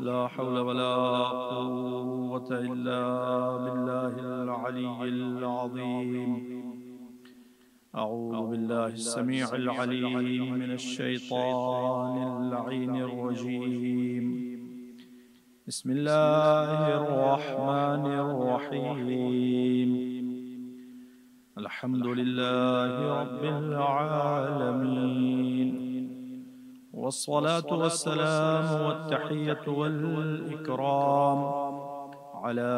لا حول ولا قوة إلا بالله العلي العظيم أعوذ بالله السميع العليم من الشيطان اللعين الرجيم بسم الله الرحمن الرحيم الحمد لله رب العالمين والصلاة والسلام والتحية والإكرام على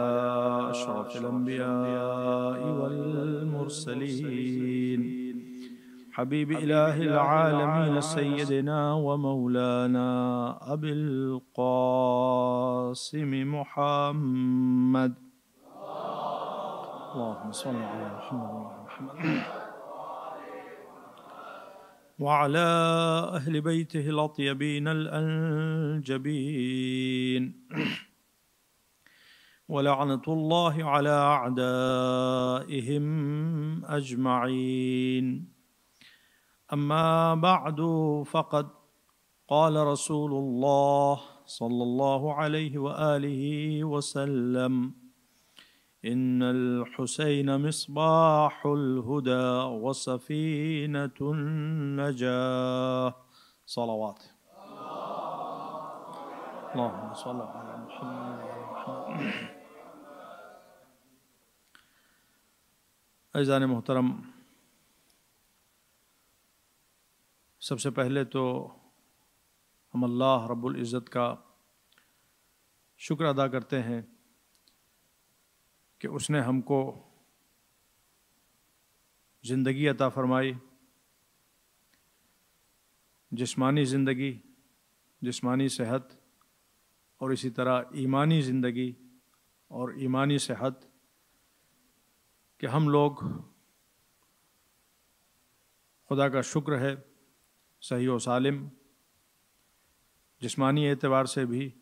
أشرف الأنبياء والمرسلين حبيب إله العالمين سيدنا ومولانا أبي القاسم محمد اللهم صل على محمد وعلى محمد وعلى اهل بيته الاطيبين الانجبين ولعنه الله على اعدائهم اجمعين اما بعد فقد قال رسول الله صلى الله عليه واله وسلم إن الحسين مصباح الهدى وسفينة النجاة صلوات اللهم صل على محمد अजान मोहतरम सबसे पहले तो हम अल्लाह रब्बुल इज़्ज़त का शुक्र अदा करते हैं कि उसने हमको ज़िंदगी अता फरमाई जिस्मानी ज़िंदगी जिस्मानी सेहत और इसी तरह ईमानी ज़िंदगी और ईमानी सेहत कि हम लोग खुदा का शुक्र है सही और सालिम जिस्मानी एतबार से भी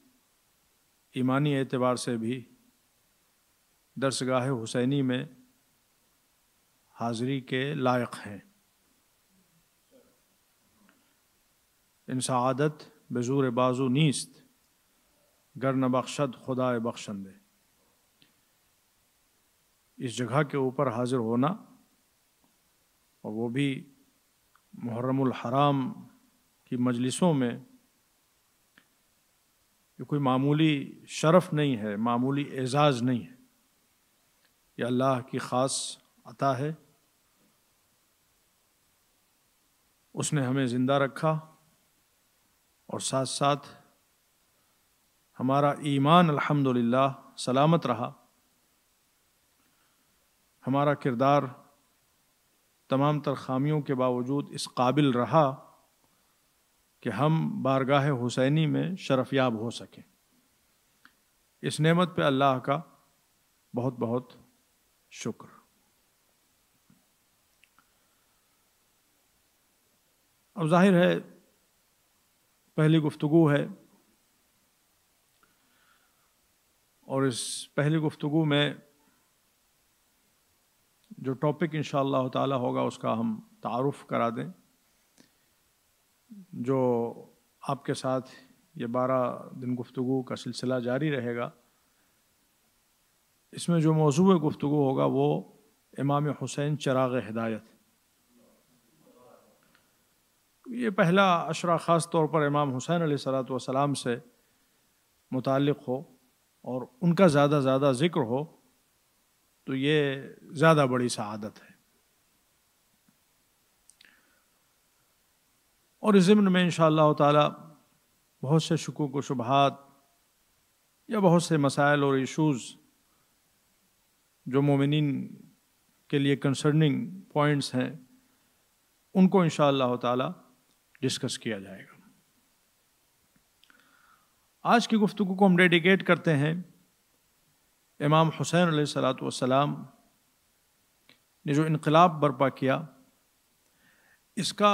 ईमानी एतबार से भी दरसगाह हुसैनी में हाजिरी के लायक हैं इन सदत बजूर बाजू नीस्त गर न बख्शद खुदा बख्शंदे इस जगह के ऊपर हाजिर होना और वो भी मुहरम हराम की मजलिसों में ये कोई मामूली शरफ़ नहीं है मामूली एजाज़ नहीं है ये अल्लाह की ख़ास अता है उसने हमें ज़िंदा रखा और साथ साथ हमारा ईमान अल्हम्दुलिल्लाह सलामत रहा हमारा किरदार तमाम तर खामियों के बावजूद इस काबिल रहा कि हम बारगाह हुसैनी में शरफयाब हो सकें इस नेमत पे अल्लाह का बहुत बहुत शुक्र अब जाहिर है पहली गुफ्तगु है और इस पहली गुफ्तगु में जो टॉपिक इन ताला होगा उसका हम तारफ़ करा दें जो आपके साथ ये बारह दिन गुफ्तु का सिलसिला जारी रहेगा इसमें जो मौजू गुफ्तु होगा वो इमाम हुसैन चराग हिदायत ये पहला अशरा ख़ास तौर पर इमाम हुसैन सलाम से मुतल हो और उनका ज़्यादा से ज़्यादा ज़िक्र हो तो ये ज़्यादा बड़ी सआदत है और इस ज़मन में इन ताला बहुत से शकूक व शुबहत या बहुत से मसाइल और इशूज़ जो मोमिन के लिए कंसर्निंग पॉइंट्स हैं उनको इन ताला डिस्कस किया जाएगा आज की गुफ्तु को हम डेडिकेट करते हैं इमाम हुसैन सलात ने जो इनकलाब बर्पा किया इसका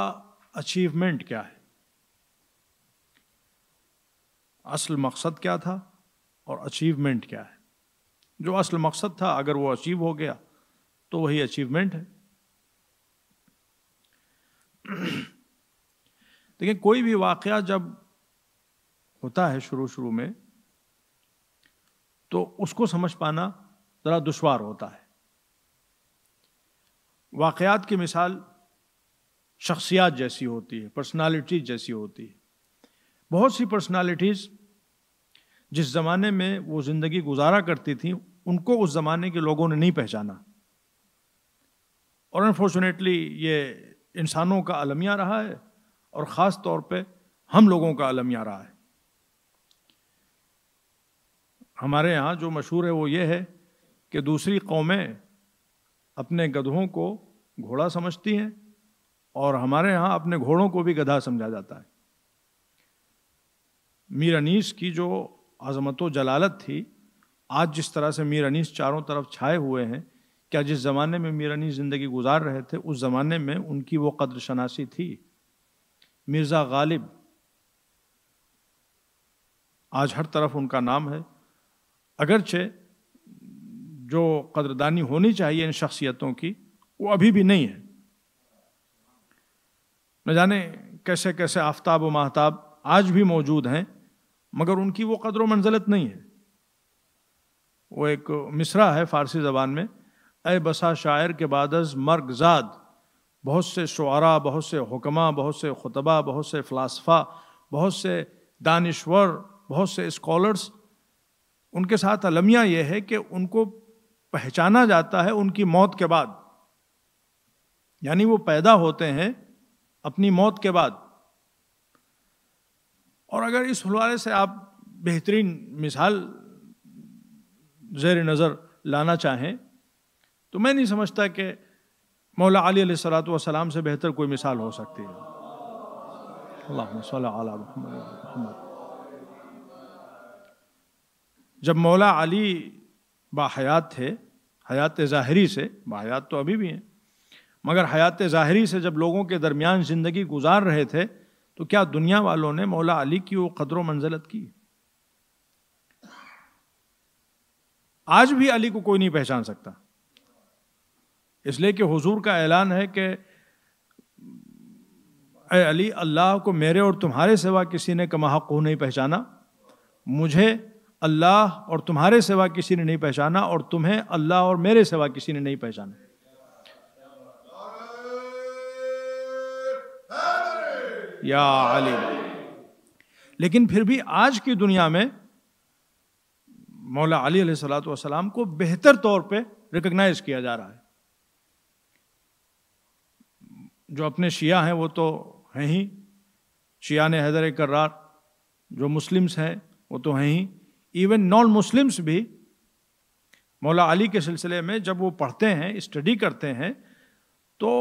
अचीवमेंट क्या है असल मकसद क्या था और अचीवमेंट क्या है जो असल मकसद था अगर वो अचीव हो गया तो वही अचीवमेंट है देखिए कोई भी वाक़ जब होता है शुरू शुरू में तो उसको समझ पाना ज़रा दुशवार होता है वाक़ात की मिसाल शख्सियात जैसी होती है पर्सनालिटी जैसी होती है बहुत सी पर्सनालिटीज़ जिस ज़माने में वो ज़िंदगी गुजारा करती थी उनको उस ज़माने के लोगों ने नहीं पहचाना और अनफॉर्चुनेटली ये इंसानों का अलमिया रहा है और ख़ास तौर पे हम लोगों का अलमिया रहा है हमारे यहाँ जो मशहूर है वो ये है कि दूसरी कौमें अपने गधों को घोड़ा समझती हैं और हमारे यहाँ अपने घोड़ों को भी गधा समझा जाता है मीर अनीस की जो अजमत जलालत थी आज जिस तरह से मीर अनीस चारों तरफ छाए हुए हैं क्या जिस ज़माने में मीर अनीस ज़िंदगी गुजार रहे थे उस ज़माने में उनकी वो क़द्र शनासी थी मिर्ज़ा गालिब आज हर तरफ उनका नाम है अगरचे जो कदरदानी होनी चाहिए इन शख्सियतों की वो अभी भी नहीं है न जाने कैसे कैसे आफ्ताब व महताब आज भी मौजूद हैं मगर उनकी वो कदर मंजलत नहीं है वो एक मिसरा है फारसी ज़बान में ए बसा शायर के बाद मर्गजाद बहुत से शुरा बहुत से हुक्मा बहुत से खुतबा बहुत से फ़लासफ़ा बहुत से दानश्वर बहुत से स्कॉलर्स उनके साथ अलमिया ये है कि उनको पहचाना जाता है उनकी मौत के बाद यानी वो पैदा होते हैं अपनी मौत के बाद और अगर इस हलवाले से आप बेहतरीन मिसाल जेर नज़र लाना चाहें तो मैं नहीं समझता कि मौला अली सलात वसलाम से बेहतर कोई मिसाल हो सकती है जब मौला अली बायात थे हयात ज़ाहरी से बायात तो अभी भी हैं मगर हयात ज़ाहरी से जब लोगों के दरमियान ज़िंदगी गुजार रहे थे तो क्या दुनिया वालों ने मौला अली की वो कदरों मंजलत की आज भी अली को कोई नहीं पहचान सकता इसलिए कि हुजूर का ऐलान है कि अली अल्लाह को मेरे और तुम्हारे सिवा किसी ने कमाहक को नहीं पहचाना मुझे अल्लाह और तुम्हारे सिवा किसी ने नहीं पहचाना और तुम्हें अल्लाह और मेरे सिवा किसी ने नहीं पहचाना या आलिम लेकिन फिर भी आज की दुनिया में मौला अली सलाम को बेहतर तौर पे रिकग्नाइज किया जा रहा है जो अपने शिया हैं वो तो हैं ही शिया ने हैदर करार जो मुस्लिम्स हैं वो तो हैं ही इवन नॉन मुस्लिम्स भी मौला अली के सिलसिले में जब वो पढ़ते हैं स्टडी करते हैं तो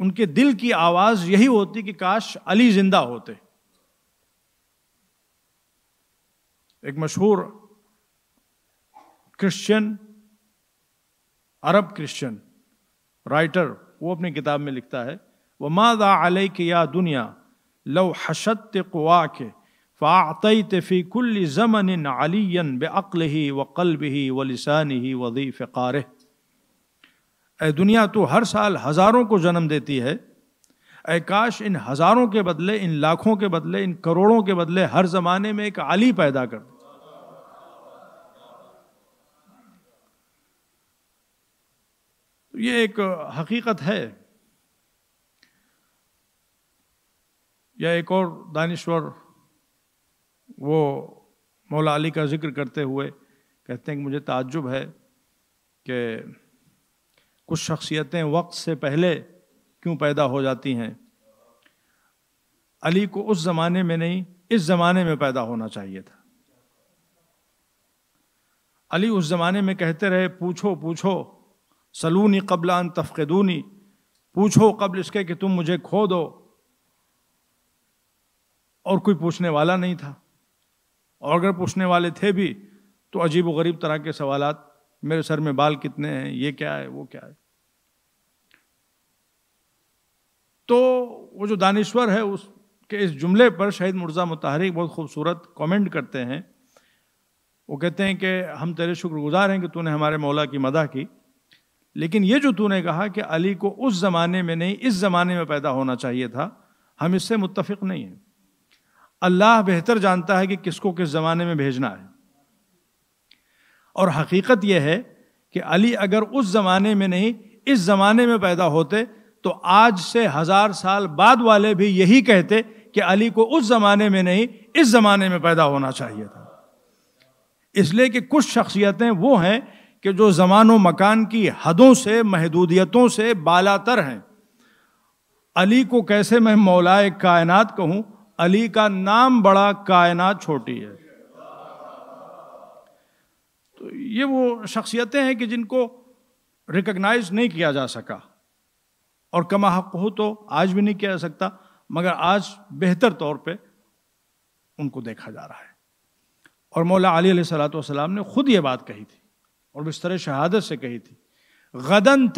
उनके दिल की आवाज यही होती कि काश अली जिंदा होते एक मशहूर क्रिश्चियन अरब क्रिश्चियन राइटर वो अपनी किताब में लिखता है वह मादा अलई के या दुनिया लव हशत कुआ के फ़ातई तफ़ी कुल ज़मन बे बेअल ही व कल्ब ही व लिसान ही वजी फ़ार ए दुनिया तो हर साल हज़ारों को जन्म देती है ए काश इन हज़ारों के बदले इन लाखों के बदले इन करोड़ों के बदले हर ज़माने में एक आली पैदा कर तो ये एक हकीकत है या एक और दानश्वर वो मौला अली का जिक्र करते हुए कहते हैं कि मुझे ताज्जुब है कि कुछ शख्सियतें वक्त से पहले क्यों पैदा हो जाती हैं अली को उस ज़माने में नहीं इस ज़माने में पैदा होना चाहिए था अली उस ज़माने में कहते रहे पूछो पूछो सलूनी कबलान तफ़दूनी पूछो कबल इसके कि तुम मुझे खो दो और कोई पूछने वाला नहीं था और अगर पूछने वाले थे भी तो अजीब व गरीब तरह के सवालत मेरे सर में बाल कितने हैं ये क्या है वो क्या है तो वो जो दानिश्वर है उसके इस जुमले पर शहीद मुर्जा मुतहरिक बहुत खूबसूरत कमेंट करते हैं वो कहते हैं कि हम तेरे शुक्रगुजार हैं कि तूने हमारे मौला की मदा की लेकिन ये जो तूने कहा कि अली को उस ज़माने में नहीं इस ज़माने में पैदा होना चाहिए था हम इससे मुतफिक नहीं हैं अल्लाह बेहतर जानता है कि किसको किस ज़माने में भेजना है और हकीकत यह है कि अली अगर उस ज़माने में नहीं इस ज़माने में पैदा होते तो आज से हजार साल बाद वाले भी यही कहते कि अली को उस जमाने में नहीं इस जमाने में पैदा होना चाहिए था इसलिए कि कुछ शख्सियतें वो हैं कि जो जमानो मकान की हदों से महदूदियतों से बालातर हैं अली को कैसे मैं मौलाए कायनात कहूं अली का नाम बड़ा कायनात छोटी है तो ये वो शख्सियतें हैं कि जिनको रिकग्नाइज नहीं किया जा सका और कमा हक हो तो आज भी नहीं किया जा सकता मगर आज बेहतर तौर पे उनको देखा जा रहा है और मौला अली सलात वसलाम ने खुद ये बात कही थी और बिस्तर शहादत से कही थी गदन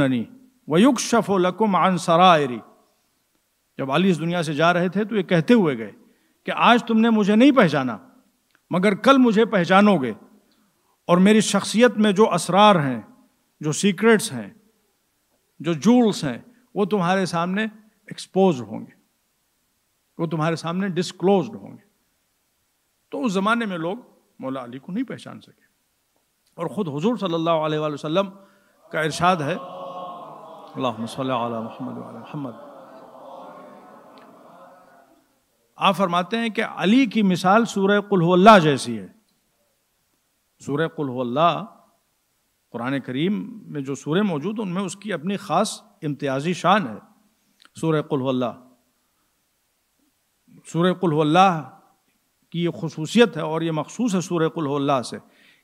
ननी वयुक शफ़ो लकुम आनसरायरी जब अली इस दुनिया से जा रहे थे तो ये कहते हुए गए कि आज तुमने मुझे नहीं पहचाना मगर कल मुझे पहचानोगे और मेरी शख्सियत में जो असरार हैं जो सीक्रेट्स हैं जो जूल्स हैं वो तुम्हारे सामने एक्सपोज होंगे वो तुम्हारे सामने डिस्क्लोज होंगे तो उस ज़माने में लोग मौला अली को नहीं पहचान सके और ख़ुद हजूर सल्ला वसम का इरशाद है महमद महमद आप फरमाते हैं कि अली की मिसाल सूर्य कुल्ला जैसी है सूर्य कुल्ला कुरान करीम में जो सूर्य मौजूद उनमें उसकी अपनी ख़ास इम्तियाजी शान है सूर्य कुल्ला सूर्य कुल्ला की ये खसूसियत है और ये मखसूस है सूर्य कुल्ला से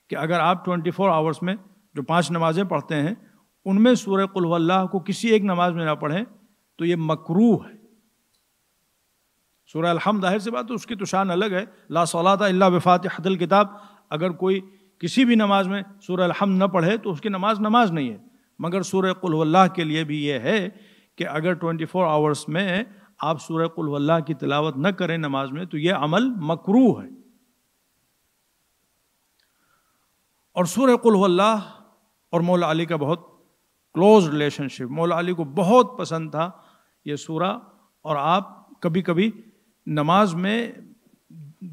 कि अगर आप 24 आवर्स में जो पांच नमाज़ें पढ़ते हैं उनमें सूर्य कुल्ला को किसी एक नमाज में ना पढ़ें तो ये मकरू है सूर्य अलहमद जाहिर सी बात है उसकी तो शान अलग है ला सलाता अल्ला वफ़ात हदल किताब अगर कोई किसी भी नमाज में सूर्य अलहम न पढ़े तो उसकी नमाज नमाज नहीं है मगर सूर्य कुल्ला के लिए भी ये है कि अगर 24 फोर आवर्स में आप सूर्य कुल्ला की तिलावत न करें नमाज में तो ये अमल मकरू है और सूर्य कुल्ला और मौला अली का बहुत क्लोज रिलेशनशिप मौला अली को बहुत पसंद था ये सूरा और आप कभी कभी नमाज में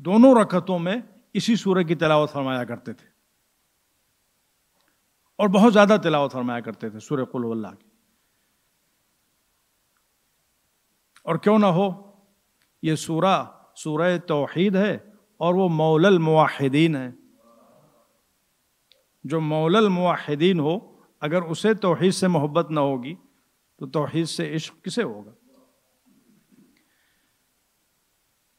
दोनों रकतों में इसी सूर्य की तलावत फरमाया करते थे और बहुत ज़्यादा तिलावत फरमाया करते थे सूर्य कुल्ला की और क्यों ना हो ये सूरा सूरह तोहहीद है और वो मौलल मुआहिदीन है जो मौलल मुआहिदीन हो अगर उसे तोहहीद से मोहब्बत ना होगी तो तोहहीद से इश्क किसे होगा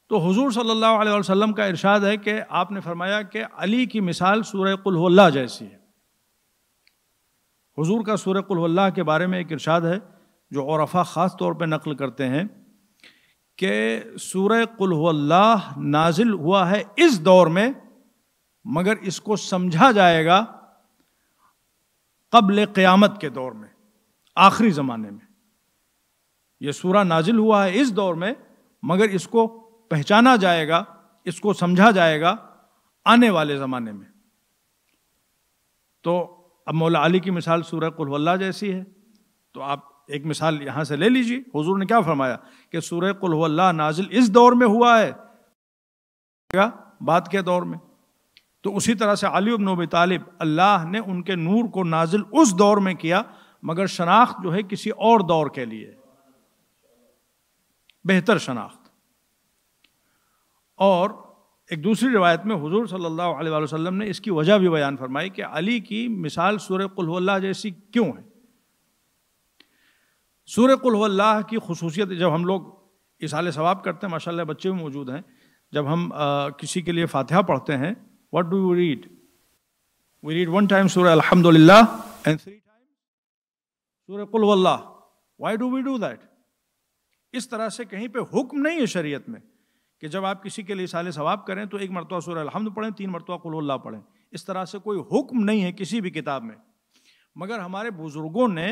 तो हुजूर सल्लल्लाहु अलैहि वसल्लम का इरशाद है कि आपने फरमाया कि अली की मिसाल सूर्य कुल्ला जैसी है हुजूर का सूर्यकुल्ला के बारे में एक इरशाद है जो औरफा ख़ास तौर पर नकल करते हैं कि सूर्य कुल्ला नाजिल हुआ है इस दौर में मगर इसको समझा जाएगा कबल क़यामत के दौर में आखिरी ज़माने में यह सूरा नाजिल हुआ है इस दौर में मगर इसको पहचाना जाएगा इसको समझा जाएगा आने वाले ज़माने में तो अब मौला अली की मिसाल सूरह कुल्हल्ला जैसी है तो आप एक मिसाल यहाँ से ले लीजिए हुजूर ने क्या फरमाया कि सूरह कुल्हल्ला नाजिल इस दौर में हुआ है क्या बात के दौर में तो उसी तरह से अली नब तालिब अल्लाह ने उनके नूर को नाजिल उस दौर में किया मगर शनाख्त जो है किसी और दौर के लिए बेहतर शनाख्त और एक दूसरी रिवायत में हुजूर सल्लल्लाहु अलैहि वसल्लम ने इसकी वजह भी बयान फरमाई कि अली की मिसाल सूर कुल्ला जैसी क्यों है सूर कुल्ला की खसूसियत जब हम लोग इसाल सवाब करते हैं माशाल्लाह बच्चे भी मौजूद हैं जब हम आ, किसी के लिए फातिहा पढ़ते हैं what do you read we read one time सूर्य अलहमदिल्ला एंड थ्री टाइम सूर्य कुल्ला why do we do that इस तरह से कहीं पे हुक्म नहीं है शरीयत में कि जब आप किसी के लिए साले सवाब करें तो एक मरतबा सूर अलहमद पढ़ें तीन मरतबा कुल्ला पढ़ें इस तरह से कोई हुक्म नहीं है किसी भी किताब में मगर हमारे बुज़ुर्गों ने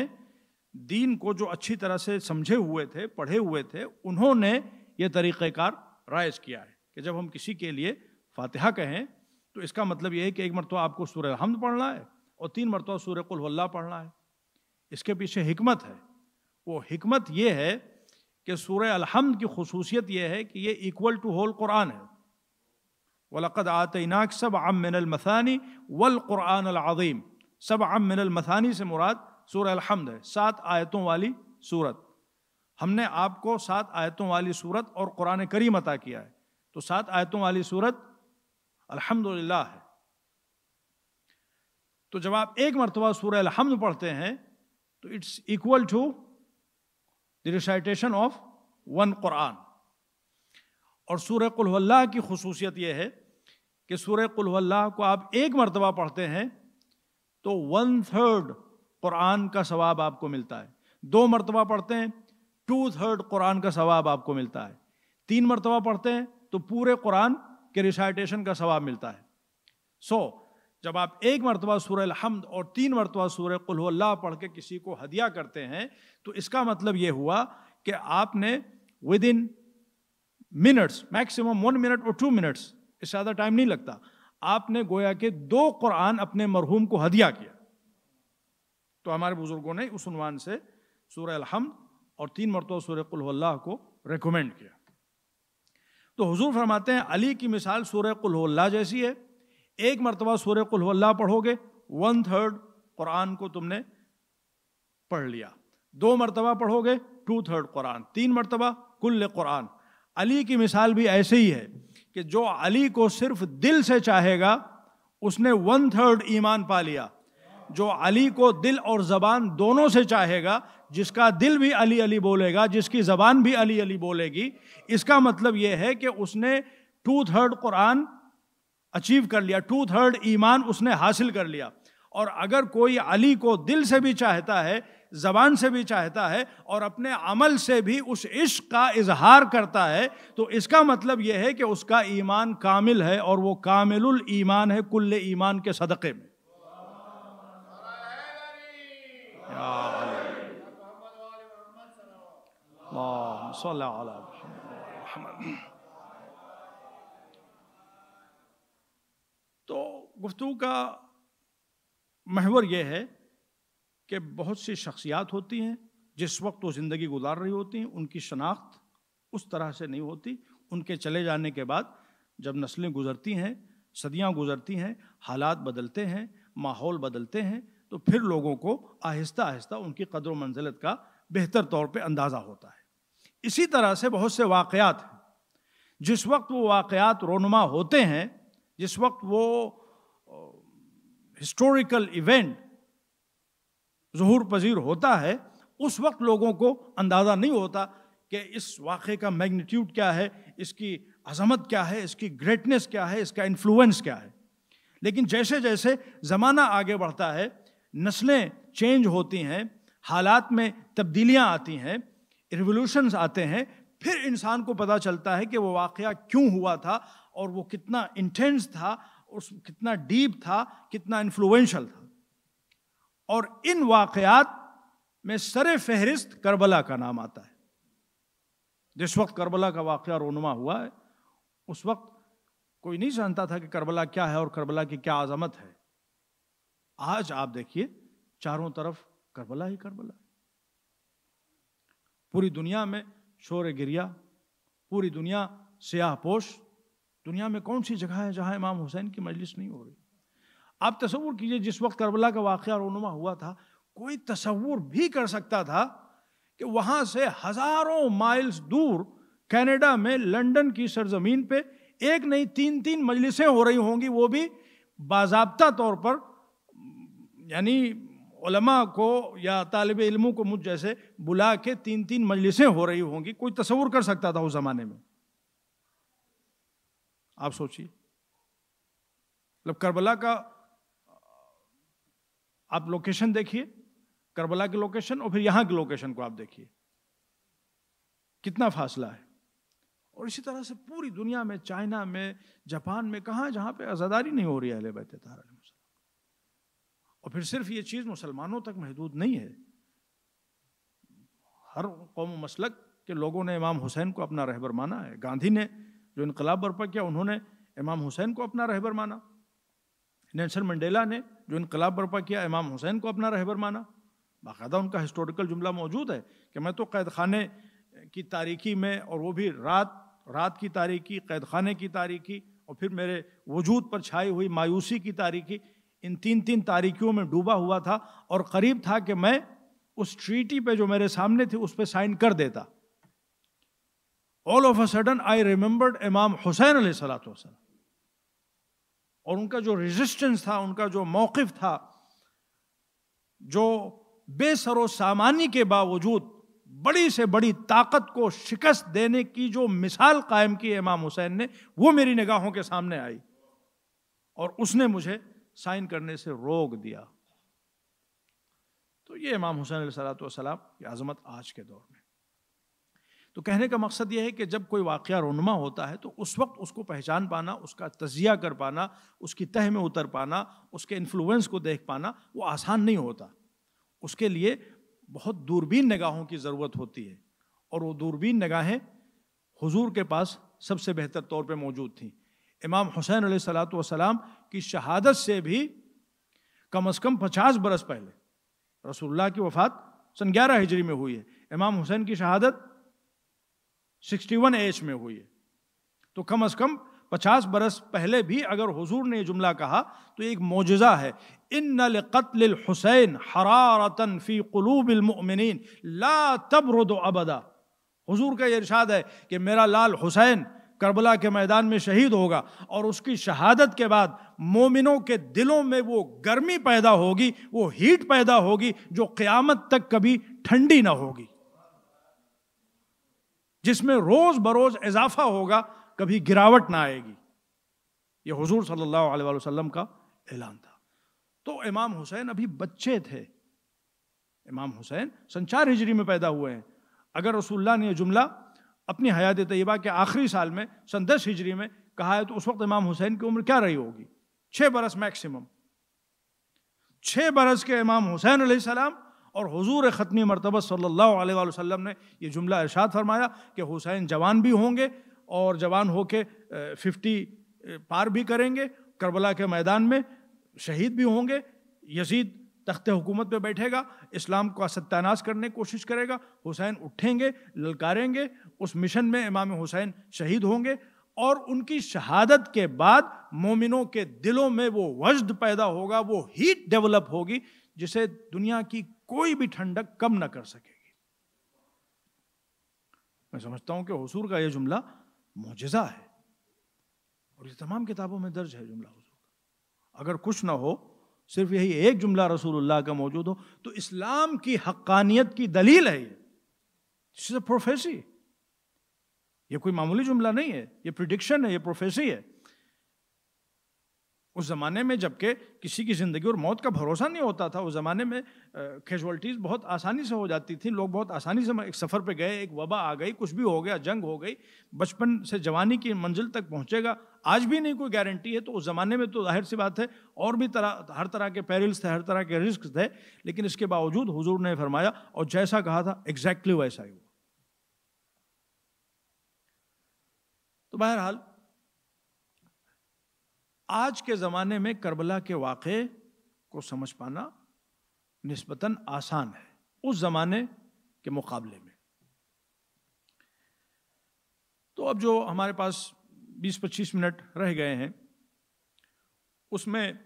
दीन को जो अच्छी तरह से समझे हुए थे पढ़े हुए थे उन्होंने ये तरीक़ार राइज किया है कि जब हम किसी के लिए फातिहा कहें तो इसका मतलब ये है कि एक मरतबा आपको सूर्य अलहमद पढ़ना है और तीन मरतबा सूर्य कुल्ला पढ़ना है इसके पीछे हमत है वो हमत ये है कि सूर्य अलहमद की खसूसियत यह है कि ये इक्वल टू होल कुरान है वलक़द आतनाक सब आम मिनलमसानी वल कुरानदीम सब आम मिनलमसानी से मुराद सूर्य अलहमद है सात आयतों वाली सूरत हमने आपको सात आयतों वाली सूरत और कुरान करीम अता किया है तो सात आयतों वाली सूरत अल्हम्दुलिल्लाह है तो जब आप एक मरतबा सूर्य अलहमद पढ़ते हैं तो it's equal to the recitation of one Quran और सूर्य कुल्ला की खसूसियत यह है कि सूर्य कुल्ला को आप एक मरतबा पढ़ते हैं तो वन थर्ड कुरान का सवाब आपको मिलता है दो मरतबा पढ़ते हैं टू थर्ड कुरान का सवाब आपको मिलता है तीन मरतबा पढ़ते हैं तो पूरे कुरान के रिसाइटेशन का सवाब मिलता है सो so, जब आप एक मरतबा सूर हमद और तीन मरतबा सूर कुल्ला पढ़ के किसी को हदिया करते हैं तो इसका मतलब ये हुआ कि आपने within minutes maximum one minute और टू मिनट्स इससे ज़्यादा टाइम नहीं लगता आपने गोया के दो कुरान अपने मरहूम को हदिया किया तो हमारे बुज़ुर्गों ने उस उनवान से सूर अलहमद और तीन मरतबा सूर कुल्ला को रिकमेंड किया तो हुजूर फरमाते हैं अली की मिसाल सूर कुल्ला जैसी है एक मरतबा सूर्य कुल्ला पढ़ोगे वन थर्ड कुरान को तुमने पढ़ लिया दो मरतबा पढ़ोगे टू थर्ड कुरान तीन मरतबा कुल कुरान अली की मिसाल भी ऐसे ही है कि जो अली को सिर्फ दिल से चाहेगा उसने वन थर्ड ईमान पा लिया जो अली को दिल और ज़बान दोनों से चाहेगा जिसका दिल भी अली अली बोलेगा जिसकी ज़बान भी अली अली बोलेगी इसका मतलब यह है कि उसने टू थर्ड कुरान अचीव कर लिया टू थर्ड ईमान उसने हासिल कर लिया और अगर कोई अली को दिल से भी चाहता है ज़बान से भी चाहता है और अपने अमल से भी उस इश्क का इजहार करता है तो इसका मतलब यह है कि उसका ईमान कामिल है और वो कामिल ईमान है कुल ईमान के सदक़े में तो गुफ्तु का महवर यह है कि बहुत सी शख्सियात होती हैं जिस वक्त वो ज़िंदगी गुजार रही होती हैं उनकी शनाख्त उस तरह से नहीं होती उनके चले जाने के बाद जब नस्लें गुजरती हैं सदियां गुजरती हैं हालात बदलते हैं माहौल बदलते हैं तो फिर लोगों को आहिस्ता आहिस्ता उनकी कदर मंजिलत का बेहतर तौर पर अंदाज़ा होता है इसी तरह से बहुत से वाक़ात हैं जिस वक्त वो वाक़ात रोनुमा होते हैं जिस वक्त वो हिस्टोरिकल इवेंट जहूर पजीर होता है उस वक्त लोगों को अंदाज़ा नहीं होता कि इस वाक़े का मैग्नीट्यूड क्या है इसकी अजमत क्या है इसकी ग्रेटनेस क्या है इसका इन्फ्लुएंस क्या है लेकिन जैसे जैसे ज़माना आगे बढ़ता है नस्लें चेंज होती हैं हालात में तब्दीलियाँ आती हैं रिवोल्यूशंस आते हैं फिर इंसान को पता चलता है कि वो वाक़ क्यों हुआ था और वो कितना इंटेंस था और कितना डीप था कितना इन्फ्लुएंशल था और इन वाकयात में सर फहरिस्त करबला का नाम आता है जिस वक्त करबला का वाक़ रोनुमा हुआ है उस वक्त कोई नहीं जानता था कि करबला क्या है और करबला की क्या आज़मत है आज आप देखिए चारों तरफ करबला ही करबला पूरी दुनिया में शोर गिरिया पूरी दुनिया सियाह पोश दुनिया में कौन सी जगह है जहाँ इमाम हुसैन की मजलिस नहीं हो रही आप तस्वुर कीजिए जिस वक्त करबला का वाक़ रोनुमा हुआ था कोई तस्वुर भी कर सकता था कि वहाँ से हज़ारों माइल्स दूर कनाडा में लंदन की सरजमीन पे एक नहीं तीन तीन मजलिसें हो रही होंगी वो भी बाबा तौर पर यानी उलमा को या तालब इलमों को मुझ जैसे बुला के तीन तीन मजलिसें हो रही होंगी कोई तस्वुर कर सकता था उस ज़माने में आप सोचिए मतलब करबला का आप लोकेशन देखिए करबला की लोकेशन और फिर यहां की लोकेशन को आप देखिए कितना फासला है और इसी तरह से पूरी दुनिया में चाइना में जापान में कहा जहां पे आज़ादारी नहीं हो रही है बैत और फिर सिर्फ ये चीज़ मुसलमानों तक महदूद नहीं है हर कौम मसलक के लोगों ने इमाम हुसैन को अपना रहबर माना है गांधी ने जो इनकलाब बर्पा किया उन्होंने इमाम हुसैन को अपना रहबर माना नेल्सन मंडेला ने जो इनकलाब बर्पा किया इमाम हुसैन को अपना रहबर माना बाकायदा उनका हिस्टोरिकल जुमला मौजूद है कि मैं तो कैद खाने की तारीखी में और वो भी रात रात की तारीखी कैद खाने की तारीखी और फिर मेरे वजूद पर छाई हुई मायूसी की तारीखी इन तीन तीन तारीखियों में डूबा हुआ था और करीब था कि मैं उस ट्रीटी पे जो मेरे सामने थी उस पर साइन कर देता all of a sudden I remembered Imam Hussain सलात और उनका जो रेजिस्टेंस था उनका जो मौकफ था जो बेसरो सामानी के बावजूद बड़ी से बड़ी ताकत को शिकस्त देने की जो मिसाल कायम की इमाम हुसैन ने वो मेरी निगाहों के सामने आई और उसने मुझे साइन करने से रोक दिया तो ये इमाम हुसैन सलात की आज़मत आज के दौर में तो कहने का मकसद यह है कि जब कोई वाक़ रोनमा होता है तो उस वक्त उसको पहचान पाना उसका तजिया कर पाना उसकी तह में उतर पाना उसके इन्फ्लुएंस को देख पाना वो आसान नहीं होता उसके लिए बहुत दूरबीन नगाहों की ज़रूरत होती है और वो दूरबीन नगाहें हुजूर के पास सबसे बेहतर तौर पे मौजूद थी इमाम हुसैन सलात वसलाम की शहादत से भी कम अज़ कम पचास बरस पहले रसोल्ला की वफ़ात सन ग्यारह हिजरी में हुई है इमाम हुसैन की शहादत सिक्सटी वन एज में हुई है तो कम अज कम पचास बरस पहले भी अगर हुजूर ने जुमला कहा तो एक मोजा है इन कत्ल हुसैन हरारतन फी कलूबिलमिन ला तब दो अबदा हुजूर का ये इरशाद है कि मेरा लाल हुसैन करबला के मैदान में शहीद होगा और उसकी शहादत के बाद मोमिनों के दिलों में वो गर्मी पैदा होगी वो हीट पैदा होगी जो क़्यामत तक कभी ठंडी ना होगी जिसमें रोज बरोज इजाफा होगा कभी गिरावट ना आएगी ये हुजूर सल्लल्लाहु अलैहि वसल्लम का ऐलान था तो इमाम हुसैन अभी बच्चे थे इमाम हुसैन संचार हिजरी में पैदा हुए हैं अगर रसुल्ला ने जुमला अपनी हयात तयबा के आखिरी साल में सन दस हिजरी में कहा है तो उस वक्त इमाम हुसैन की उम्र क्या रही होगी छः बरस मैक्सिमम छः बरस के इमाम हुसैन सलाम और हुजूर ख़त्मी मरतबा सल्लल्लाहु अलैहि वसल्लम ने ये जुमला इरशाद फरमाया कि हुसैन जवान भी होंगे और जवान हो के फिफ्टी पार भी करेंगे करबला के मैदान में शहीद भी होंगे यजीद तख्त हुकूमत पर बैठेगा इस्लाम को सत्यानाश करने की कोशिश करेगा हुसैन उठेंगे ललकारेंगे उस मिशन में इमाम हुसैन शहीद होंगे और उनकी शहादत के बाद मोमिनों के दिलों में वो वजद पैदा होगा वो हीट डेवलप होगी जिसे दुनिया की कोई भी ठंडक कम ना कर सकेगी मैं समझता हूं कि हसूर का यह जुमला मोजा है और ये तमाम किताबों में दर्ज है जुमला हसूर का अगर कुछ ना हो सिर्फ यही एक जुमला रसूलुल्लाह का मौजूद हो तो इस्लाम की हक्कानियत की दलील है ये प्रोफेसी ये कोई मामूली जुमला नहीं है ये प्रिडिक्शन है ये प्रोफेसी है उस ज़माने में जबकि किसी की ज़िंदगी और मौत का भरोसा नहीं होता था उस ज़माने में कैजुअल्टीज़ बहुत आसानी से हो जाती थी लोग बहुत आसानी से एक सफ़र पे गए एक वबा आ गई कुछ भी हो गया जंग हो गई बचपन से जवानी की मंजिल तक पहुँचेगा आज भी नहीं कोई गारंटी है तो उस ज़माने में तो जाहिर सी बात है और भी तरह हर तरह के पैरल्स थे हर तरह के रिस्क थे लेकिन इसके बावजूद हुजूर ने फरमाया और जैसा कहा था एग्जैक्टली वैसा ही हुआ तो बहरहाल आज के ज़माने में करबला के वाक़े को समझ पाना नस्बता आसान है उस ज़माने के मुकाबले में तो अब जो हमारे पास 20-25 मिनट रह गए हैं उसमें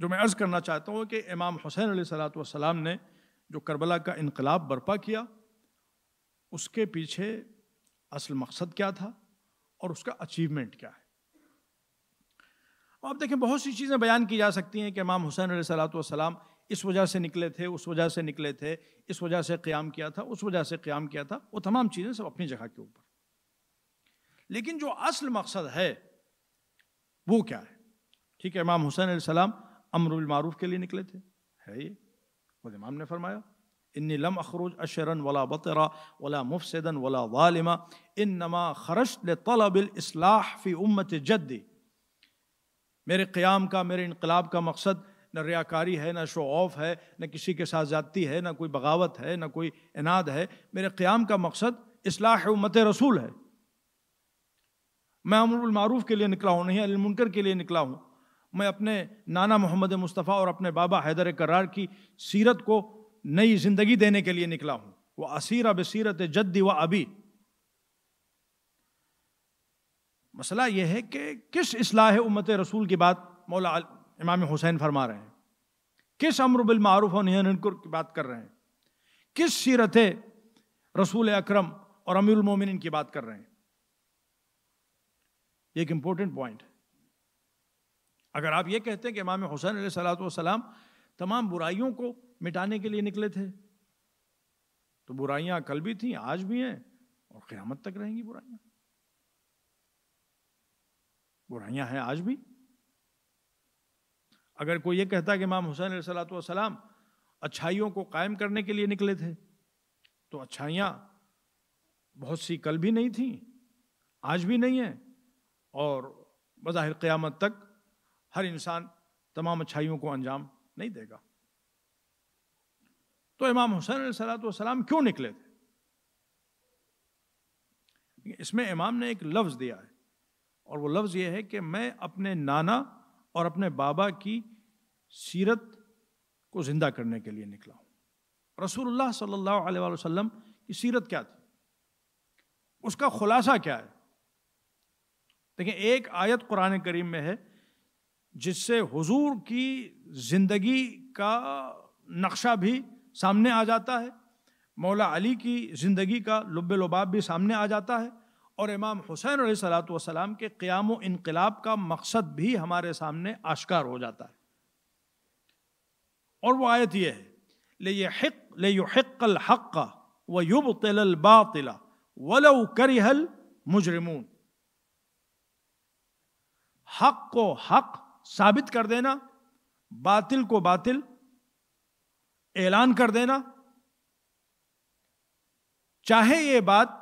जो मैं अर्ज़ करना चाहता हूँ कि इमाम हुसैन सलाम ने जो करबला का इनकलाब बर्पा किया उसके पीछे असल मकसद क्या था और उसका अचीवमेंट क्या है आप देखें बहुत सी चीज़ें बयान की जा सकती हैं कि इमाम हुसैन सलाम इस वजह से निकले थे उस वजह से निकले थे इस वजह से क़्याम किया था उस वजह से क़्याम किया था वो तमाम चीज़ें सब अपनी जगह के ऊपर लेकिन जो असल मकसद है वो क्या है ठीक है इमाम हुसैन सलाम अमरुल मारूफ के लिए निकले थे है ये खुद इमाम ने फरमाया इन्नी लम अखरूज अशरन वला बतरा वला मुफसदन वला वालिमा इन नमा खरश तलबिलसलाह फ़ी उम्मत जद्दी मेरे क़्याम का मेरे इनकलाब का मकसद न रियाकारी है ना शो ऑफ है न किसी के साथ जाती है ना कोई बगावत है ना कोई इनाद है मेरे क़्याम का मकसद असलाह उम्मत रसूल है मैं अमरमारूफ़ के लिए निकला हूँ नहीं अलमुनकर के लिए निकला हूँ मैं अपने नाना मोहम्मद मुस्तफ़ा और अपने बाबा हैदर करार की सीरत को नई जिंदगी देने के लिए निकला हूं वह असीरा बसीरत जद्दी व अभी मसला यह है कि किस असलाह उम्मत रसूल की बात मौला इमाम हुसैन फरमा रहे हैं किस अमर मारूफ और की बात कर रहे हैं किस सीरत रसूल अक्रम और अमीर मोमिन की बात कर रहे हैं एक इंपॉर्टेंट पॉइंट है अगर आप यह कहते हैं कि इमाम हुसैन सलाम तमाम बुराइयों को मिटाने के लिए निकले थे तो बुराइयां कल भी थी आज भी हैं और क़्यामत तक रहेंगी बुराइयां बुराइयां हैं आज भी अगर कोई ये कहता कि इमाम हुसैन सलाम अच्छाइयों को कायम करने के लिए निकले थे तो अच्छाइयाँ बहुत सी कल भी नहीं थी आज भी नहीं है और बज़ाहिर क़्यामत तक हर इंसान तमाम अच्छाइयों को अंजाम नहीं देगा तो इमाम हुसैन सलाम क्यों निकले थे इसमें इमाम ने एक लफ्ज़ दिया है और वो लफ्ज़ ये है कि मैं अपने नाना और अपने बाबा की सीरत को ज़िंदा करने के लिए निकला हूँ रसूलुल्लाह सल्लल्लाहु अलैहि वसल्लम की सीरत क्या थी उसका खुलासा क्या है देखिए एक आयत कुरान करीम में है जिससे हुजूर की ज़िंदगी का नक्शा भी सामने आ जाता है मौला अली की ज़िंदगी का लुब लबाब भी सामने आ जाता है और इमाम हुसैन सलाम के क़्याम इनकलाब का मकसद भी हमारे सामने आश्कार हो जाता है और वो आयत यह है ले ये ले युहकल हक का व युब तिल बातिला वलो करहल मुजरमून हक को हक साबित कर देना बातिल को बातिल ऐलान कर देना चाहे ये बात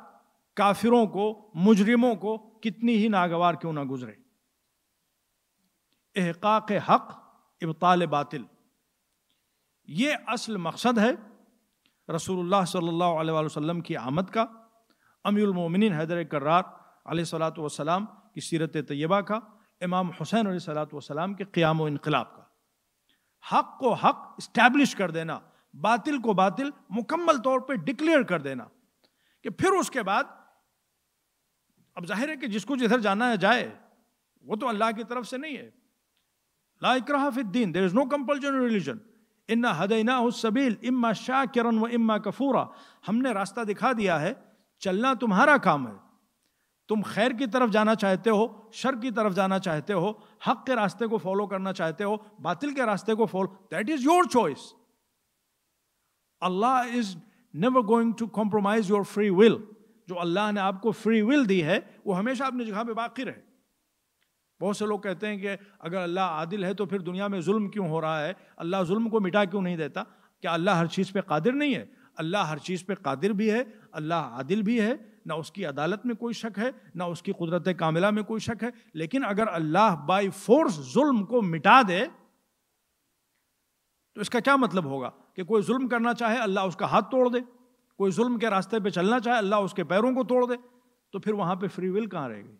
काफिरों को मुजरिमों को कितनी ही नागवार क्यों ना गुजरे एहकाक हक इबताल बातिल ये असल मकसद है रसूलुल्लाह सल्लल्लाहु अलैहि वसल्लम की आमद का मोमिनीन हैदर करार सलात वसलाम की सीरत तय्यबा का इमाम हुसैन सलाम के क़्याम इनकलाब का हक को हक स्टैब्लिश कर देना बातिल को बातिल मुकम्मल तौर पे डिक्लेयर कर देना कि फिर उसके बाद अब जाहिर है कि जिसको जिधर जाना है जाए वो तो अल्लाह की तरफ से नहीं है ला दीन there is no compulsion religion इन्ना हदैना सबील इम्मा शाह किरण व इम्मा कफूरा हमने रास्ता दिखा दिया है चलना तुम्हारा काम है तुम खैर की तरफ जाना चाहते हो शर की तरफ जाना चाहते हो हक के रास्ते को फॉलो करना चाहते हो बातिल के रास्ते को follow that is your choice Allah is never going to compromise your free will जो अल्लाह ने आपको फ्री विल दी है वो हमेशा अपनी जगह पे बाकी रहे बहुत से लोग कहते हैं कि अगर अल्लाह आदिल है तो फिर दुनिया में जुल्म क्यों हो रहा है अल्लाह जुल्म को मिटा क्यों नहीं देता क्या अल्लाह हर चीज़ पे कादिर नहीं है अल्लाह हर चीज़ पे कादिर भी है अल्लाह आदिल भी है ना उसकी अदालत में कोई शक है ना उसकी कुदरत कामिला में कोई शक है लेकिन अगर अल्लाह बाई फोर्स जुल्म को मिटा दे तो इसका क्या मतलब होगा कि कोई जुल्म करना चाहे अल्लाह उसका हाथ तोड़ दे कोई जुल्म के रास्ते पे चलना चाहे अल्लाह उसके पैरों को तोड़ दे तो फिर वहां पे फ्री विल कहां रह गई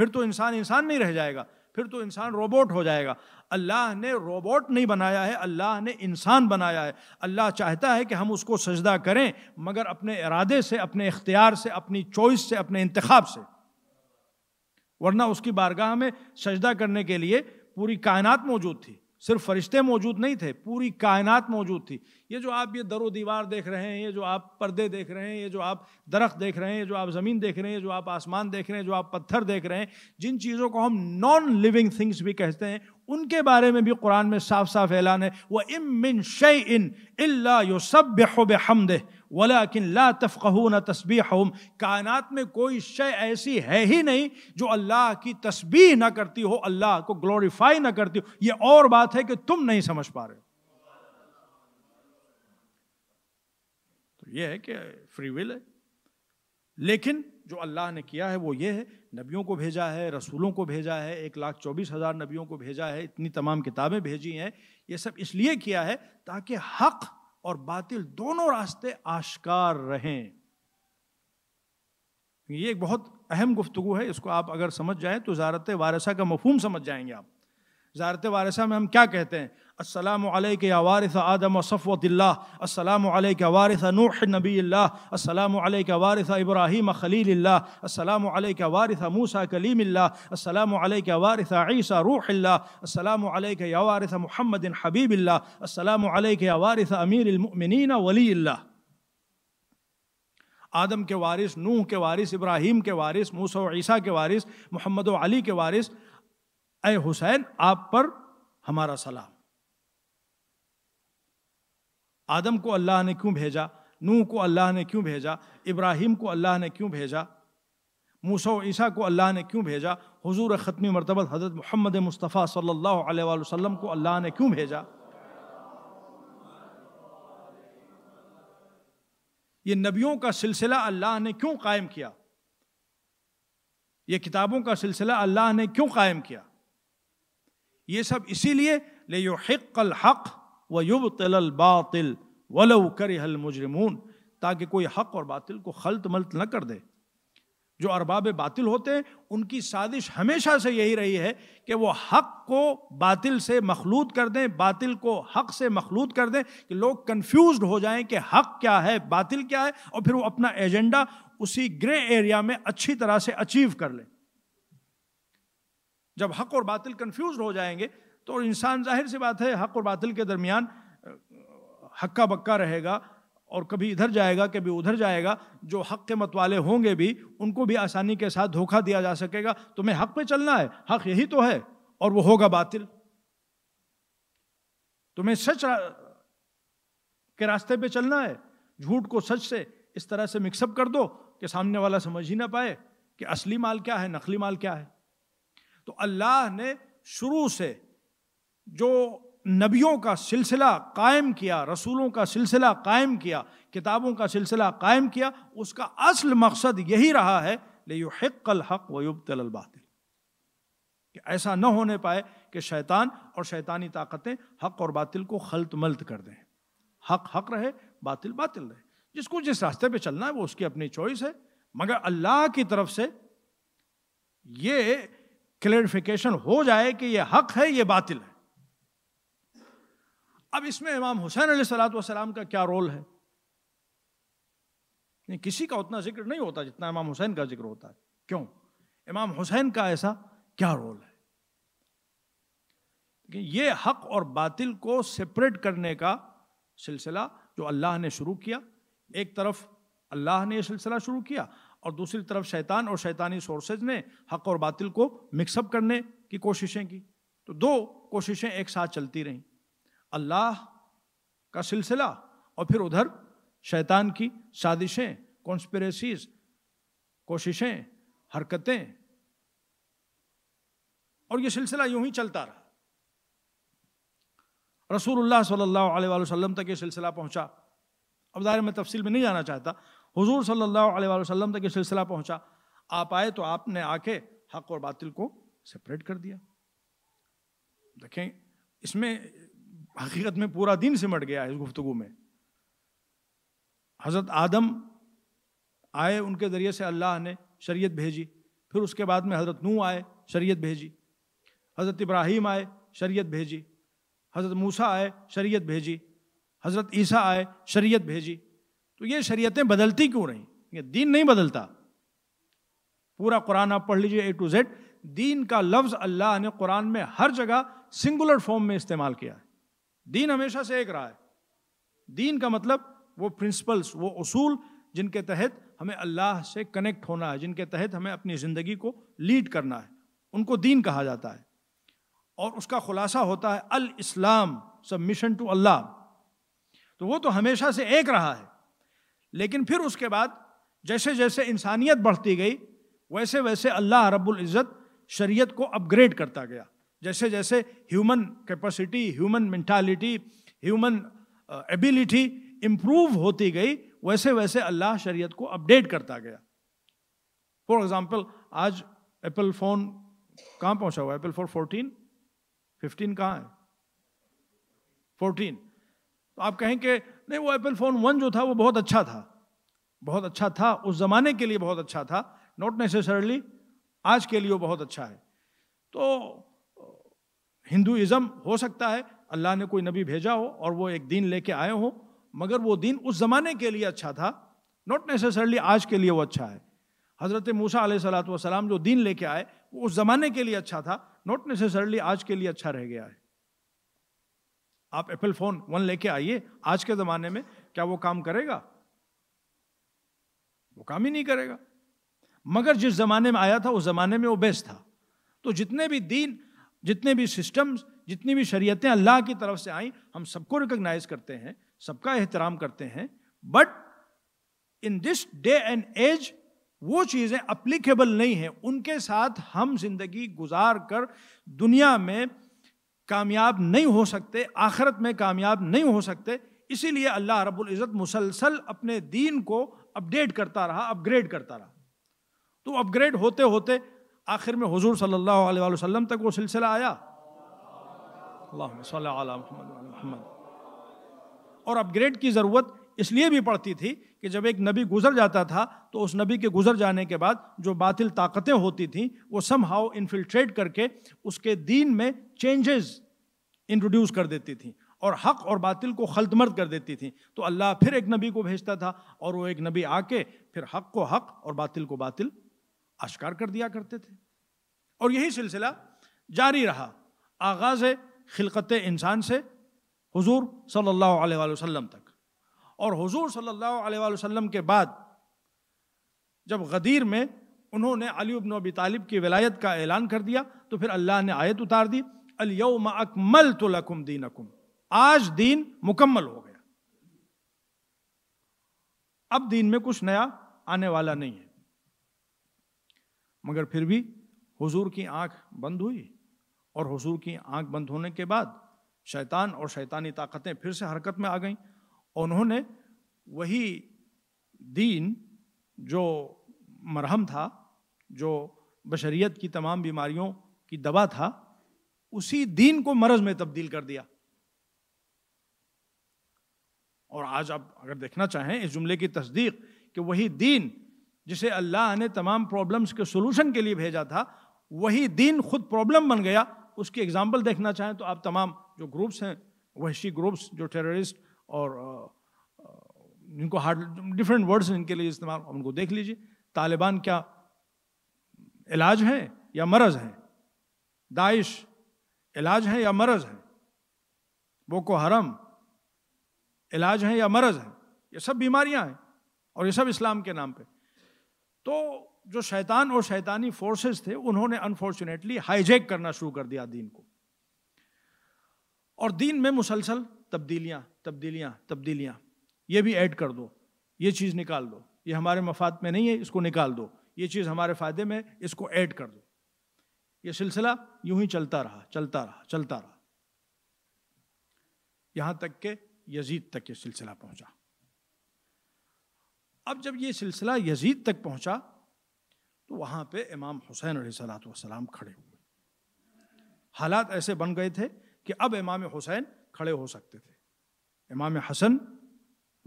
फिर तो इंसान इंसान नहीं रह जाएगा फिर तो इंसान रोबोट हो जाएगा अल्लाह ने रोबोट नहीं बनाया है अल्लाह ने इंसान बनाया है अल्लाह चाहता है कि हम उसको सजदा करें मगर अपने इरादे से अपने इख्तियार से अपनी चॉइस से अपने इंतखब से वरना उसकी बारगाह में सजदा करने के लिए पूरी कायनात मौजूद थी सिर्फ फरिश्ते मौजूद नहीं थे पूरी कायनात मौजूद थी ये जो आप ये दरो दीवार देख रहे हैं ये जो आप पर्दे देख रहे हैं ये जो आप दरख्त देख रहे हैं ये जो आप ज़मीन देख रहे हैं जो आप आसमान देख रहे हैं जो आप पत्थर देख रहे हैं जिन चीज़ों को हम नॉन लिविंग थिंग्स भी कहते हैं उनके बारे में भी कुरान में साफ साफ ऐलान है वह इम मिन शे इन अल्ला यो सब बेहो हमदे वला किन न तस्बी हम कायनात में कोई शय ऐसी है ही नहीं जो अल्लाह की तस्बी ना करती हो अल्लाह को ग्लोरीफाई ना करती हो यह और बात है कि तुम नहीं समझ पा रहे तो यह है कि फ्री विल है लेकिन जो अल्लाह ने किया है वो ये है नबियों को भेजा है रसूलों को भेजा है एक लाख चौबीस हज़ार नबियों को भेजा है इतनी तमाम किताबें भेजी हैं ये सब इसलिए किया है ताकि हक़ और बातिल दोनों रास्ते आश्कार रहें ये एक बहुत अहम गुफ्तु है इसको आप अगर समझ जाए तो ज़ारत वारसा का मफहम समझ जाएंगे आप ज़ारत वारसा में हम क्या कहते हैं असलम या वारस आदम सफ़वतिल्ला असलम या वारस नूह नबी असलम या वारस इब्राहिम खलील्ला असलम या वारस मूसा कलीमिल्ला असलम या वारस ईसा रूहिल्ला असलम या वारस मोहम्मद हबीबिल्ला असलम या वारस अमीरमिन वलील्ला आदम के वारिस नूह के वारिस इब्राहिम के वारिस मूसा ईसा के वारिस मोहम्मद अली के वारिस ए हुसैन आप पर हमारा सलाम आदम को अल्लाह ने क्यों भेजा नूह को अल्लाह ने क्यों भेजा इब्राहिम को अल्लाह ने क्यों भेजा मूसा ईसा को अल्लाह ने क्यों भेजा हुजूर ख़त्मी मरतबत हज़रत मोहम्मद मुस्तफ़ा सल्लल्लाहु अलैहि वसल्लम को अल्लाह ने क्यों भेजा ये नबियों का सिलसिला अल्लाह ने क्यों कायम किया ये किताबों का सिलसिला अल्लाह ने क्यों कायम किया ये सब इसीलिए ले यो हक़ व युब तलल बातिल वलव कर हल मुजरमून ताकि कोई हक और बातिल को खलत मलत न कर दे जो अरबाब बातिल होते हैं उनकी साजिश हमेशा से यही रही है कि वो हक को बातिल से मखलूत कर दें बातिल को हक से मखलूत कर दें कि लोग कन्फ्यूज हो जाएं कि हक क्या है बातिल क्या है और फिर वो अपना एजेंडा उसी ग्रे एरिया में अच्छी तरह से अचीव कर लें जब हक और बातिल कन्फ्यूज हो जाएंगे तो इंसान जाहिर सी बात है हक और बातिल के दरमियान हक्का बक्का रहेगा और कभी इधर जाएगा कभी उधर जाएगा जो हक के मतवाले होंगे भी उनको भी आसानी के साथ धोखा दिया जा सकेगा तुम्हें हक पे चलना है हक यही तो है और वो होगा बातिल तुम्हें सच के रास्ते पे चलना है झूठ को सच से इस तरह से मिक्सअप कर दो कि सामने वाला समझ ही ना पाए कि असली माल क्या है नकली माल क्या है तो अल्लाह ने शुरू से जो नबियों का सिलसिला कायम किया रसूलों का सिलसिला कायम किया किताबों का सिलसिला कायम किया उसका असल मकसद यही रहा है ले यु हकल हक वयुबतल कि ऐसा न होने पाए कि शैतान और शैतानी ताकतें हक और बातिल को खलत मलत कर दें हक हक रहे बातिल बातिल रहे जिसको जिस रास्ते पे चलना है वो उसकी अपनी चॉइस है मगर अल्लाह की तरफ से ये क्लेरिफिकेशन हो जाए कि ये हक है ये बातिल है अब इसमें इमाम हुसैन सलाम का क्या रोल है नहीं किसी का उतना जिक्र नहीं होता जितना इमाम हुसैन का जिक्र होता है क्यों इमाम हुसैन का ऐसा क्या रोल है लेकिन ये हक और बातिल को सेपरेट करने का सिलसिला जो अल्लाह ने शुरू किया एक तरफ अल्लाह ने यह सिलसिला शुरू किया और दूसरी तरफ शैतान और शैतानी सोर्सेज ने हक और बातिल को मिक्सअप करने की कोशिशें की तो दो कोशिशें एक साथ चलती रहीं अल्लाह का सिलसिला और फिर उधर शैतान की साजिशें कॉन्स्परेसीज कोशिशें हरकतें और ये सिलसिला यूं ही चलता रहा रसूलुल्लाह सल्लल्लाहु अलैहि वसल्लम तक ये सिलसिला पहुंचा अब दायरे में तफसील में नहीं जाना चाहता हुजूर सल्लल्लाहु अलैहि वसल्लम तक ये सिलसिला पहुंचा आप आए तो आपने आके हक और बातिल को सेपरेट कर दिया देखें इसमें हकीकत में पूरा दिन सिमट गया है इस गुफ्तगु में हज़रत आदम आए उनके ज़रिए से अल्लाह ने शरीयत भेजी फिर उसके बाद में हज़रत नू आए शरीयत भेजी हज़रत इब्राहिम आए शरीयत भेजी हज़रत मूसा आए शरीयत भेजी हज़रत ईसा आए शरीयत भेजी तो ये शरीयतें बदलती क्यों नहीं ये दीन नहीं बदलता पूरा कुरान आप पढ़ लीजिए ए टू जेड दीन का लफ्ज़ अल्लाह ने कुरान में हर जगह सिंगुलर फॉर्म में इस्तेमाल किया है दीन हमेशा से एक रहा है दीन का मतलब वो प्रिंसिपल्स वो असूल जिनके तहत हमें अल्लाह से कनेक्ट होना है जिनके तहत हमें अपनी ज़िंदगी को लीड करना है उनको दीन कहा जाता है और उसका खुलासा होता है अल इस्लाम सबमिशन टू अल्लाह तो वो तो हमेशा से एक रहा है लेकिन फिर उसके बाद जैसे जैसे इंसानियत बढ़ती गई वैसे वैसे अल्लाह रब्बुल इज़्ज़त शरीयत को अपग्रेड करता गया जैसे जैसे human capacity human mentality human ability improve होती गई वैसे वैसे अल्लाह शरीयत को अपडेट करता गया फॉर एग्जाम्पल आज एप्पल फ़ोन कहाँ पहुँचा हुआ एप्पल फोन फोर्टीन फिफ्टीन कहाँ है फोर्टीन तो आप कहें कि नहीं वो एप्पल फ़ोन वन जो था वो बहुत अच्छा था बहुत अच्छा था उस ज़माने के लिए बहुत अच्छा था नॉट नेसेसरली आज के लिए वो बहुत अच्छा है तो हिंदुज़म हो सकता है अल्लाह ने कोई नबी भेजा हो और वो एक दिन लेके आए हो मगर वो दिन उस ज़माने के लिए अच्छा था नॉट नेसेसरली आज के लिए वो अच्छा है हज़रत मूसा सलाम जो दिन लेके आए वो उस ज़माने के लिए अच्छा था नॉट नेसेसरली आज के लिए अच्छा रह गया है आप एप्पल फ़ोन वन लेके आइए आज के ज़माने में क्या वो काम करेगा वो काम ही नहीं करेगा मगर जिस ज़माने में आया था उस ज़माने में वो बेस्ट था तो जितने भी दीन जितने भी सिस्टम्स जितनी भी शरीयतें अल्लाह की तरफ से आई हम सबको रिकग्नाइज करते हैं सबका एहतराम करते हैं but in this day and age वो चीज़ें अप्लीकेबल नहीं हैं उनके साथ हम जिंदगी गुजार कर दुनिया में कामयाब नहीं हो सकते आखिरत में कामयाब नहीं हो सकते इसीलिए अल्लाह रब्बुल इज़्ज़त मुसलसल अपने दीन को अपडेट करता रहा अपग्रेड करता रहा तो अपग्रेड होते होते आखिर में हजूर सल्लल्लाहु अलैहि वसल्लम तक वो सिलसिला आया मुहम्मद और अपग्रेड की ज़रूरत इसलिए भी पड़ती थी कि जब एक नबी गुजर जाता था तो उस नबी के गुजर जाने के बाद जो बातिल ताकतें होती थी वो सम हाउ इन्फिल्ट्रेट करके उसके दीन में चेंजेस इंट्रोड्यूस कर देती थी और हक और बातिल को खलतमर्द कर देती थी तो अल्लाह फिर एक नबी को भेजता था और वो एक नबी आके फिर हक को हक और बातिल को बातिल आश्कार कर दिया करते थे और यही सिलसिला जारी रहा आगाज़ खिलकत इंसान से हुजूर सल्लल्लाहु अलैहि वसल्लम तक और हुजूर सल्लल्लाहु अलैहि वसल्लम के बाद जब गदीर में उन्होंने अली उबन अबी तालिब की विलायत का ऐलान कर दिया तो फिर अल्लाह ने आयत उतार दी अलयम अकमल तो लकुम दीन अकुम आज दीन मुकम्मल हो गया अब दीन में कुछ नया आने वाला नहीं है मगर फिर भी हुजूर की आंख बंद हुई और हुजूर की आंख बंद होने के बाद शैतान और शैतानी ताकतें फिर से हरकत में आ गईं और उन्होंने वही दीन जो मरहम था जो बशरीत की तमाम बीमारियों की दवा था उसी दीन को मरज में तब्दील कर दिया और आज आप अगर देखना चाहें इस जुमले की तस्दीक कि वही दीन जिसे अल्लाह ने तमाम प्रॉब्लम्स के सोलूशन के लिए भेजा था वही दीन खुद प्रॉब्लम बन गया उसकी एग्जाम्पल देखना चाहें तो आप तमाम जो ग्रुप्स हैं वहशी ग्रुप्स जो टेररिस्ट और इनको हार्ड डिफरेंट वर्ड्स इनके लिए इस्तेमाल उनको देख लीजिए तालिबान क्या इलाज है या मरज है दाइश इलाज है या मरज है बोको हरम इलाज है या मरज है ये सब बीमारियां हैं और ये सब इस्लाम के नाम पे तो जो शैतान और शैतानी फोर्सेस थे उन्होंने अनफॉर्चुनेटली हाईजैक करना शुरू कर दिया दीन को और दीन में मुसलसल तब्दीलियां तब्दीलियां तब्दीलियां ये भी ऐड कर दो ये चीज़ निकाल दो ये हमारे मफाद में नहीं है इसको निकाल दो ये चीज़ हमारे फ़ायदे में इसको ऐड कर दो ये सिलसिला यूं ही चलता रहा चलता रहा चलता रहा यहाँ तक के यजीद तक ये सिलसिला पहुंचा अब जब ये सिलसिला यजीद तक पहुंचा तो वहां पे इमाम हुसैन सलाम खड़े हुए हालात ऐसे बन गए थे कि अब इमाम हुसैन खड़े हो सकते थे इमाम हसन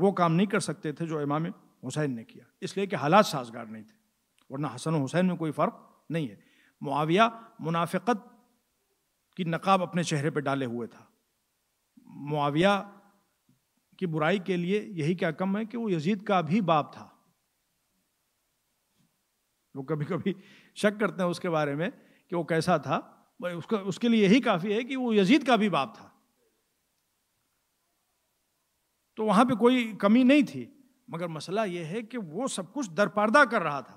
वो काम नहीं कर सकते थे जो इमाम हुसैन ने किया इसलिए कि हालात साजगार नहीं थे वरना हसन और हुसैन में कोई फ़र्क नहीं है मुआविया मुनाफिकत की नकाब अपने चेहरे पर डाले हुए था मुआविया की बुराई के लिए यही क्या कम है कि वो यजीद का भी बाप था वो कभी कभी शक करते हैं उसके बारे में कि वो कैसा था उसका उसके लिए यही काफ़ी है कि वो यजीद का भी बाप था तो वहां पे कोई कमी नहीं थी मगर मसला यह है कि वो सब कुछ दरपारदा कर रहा था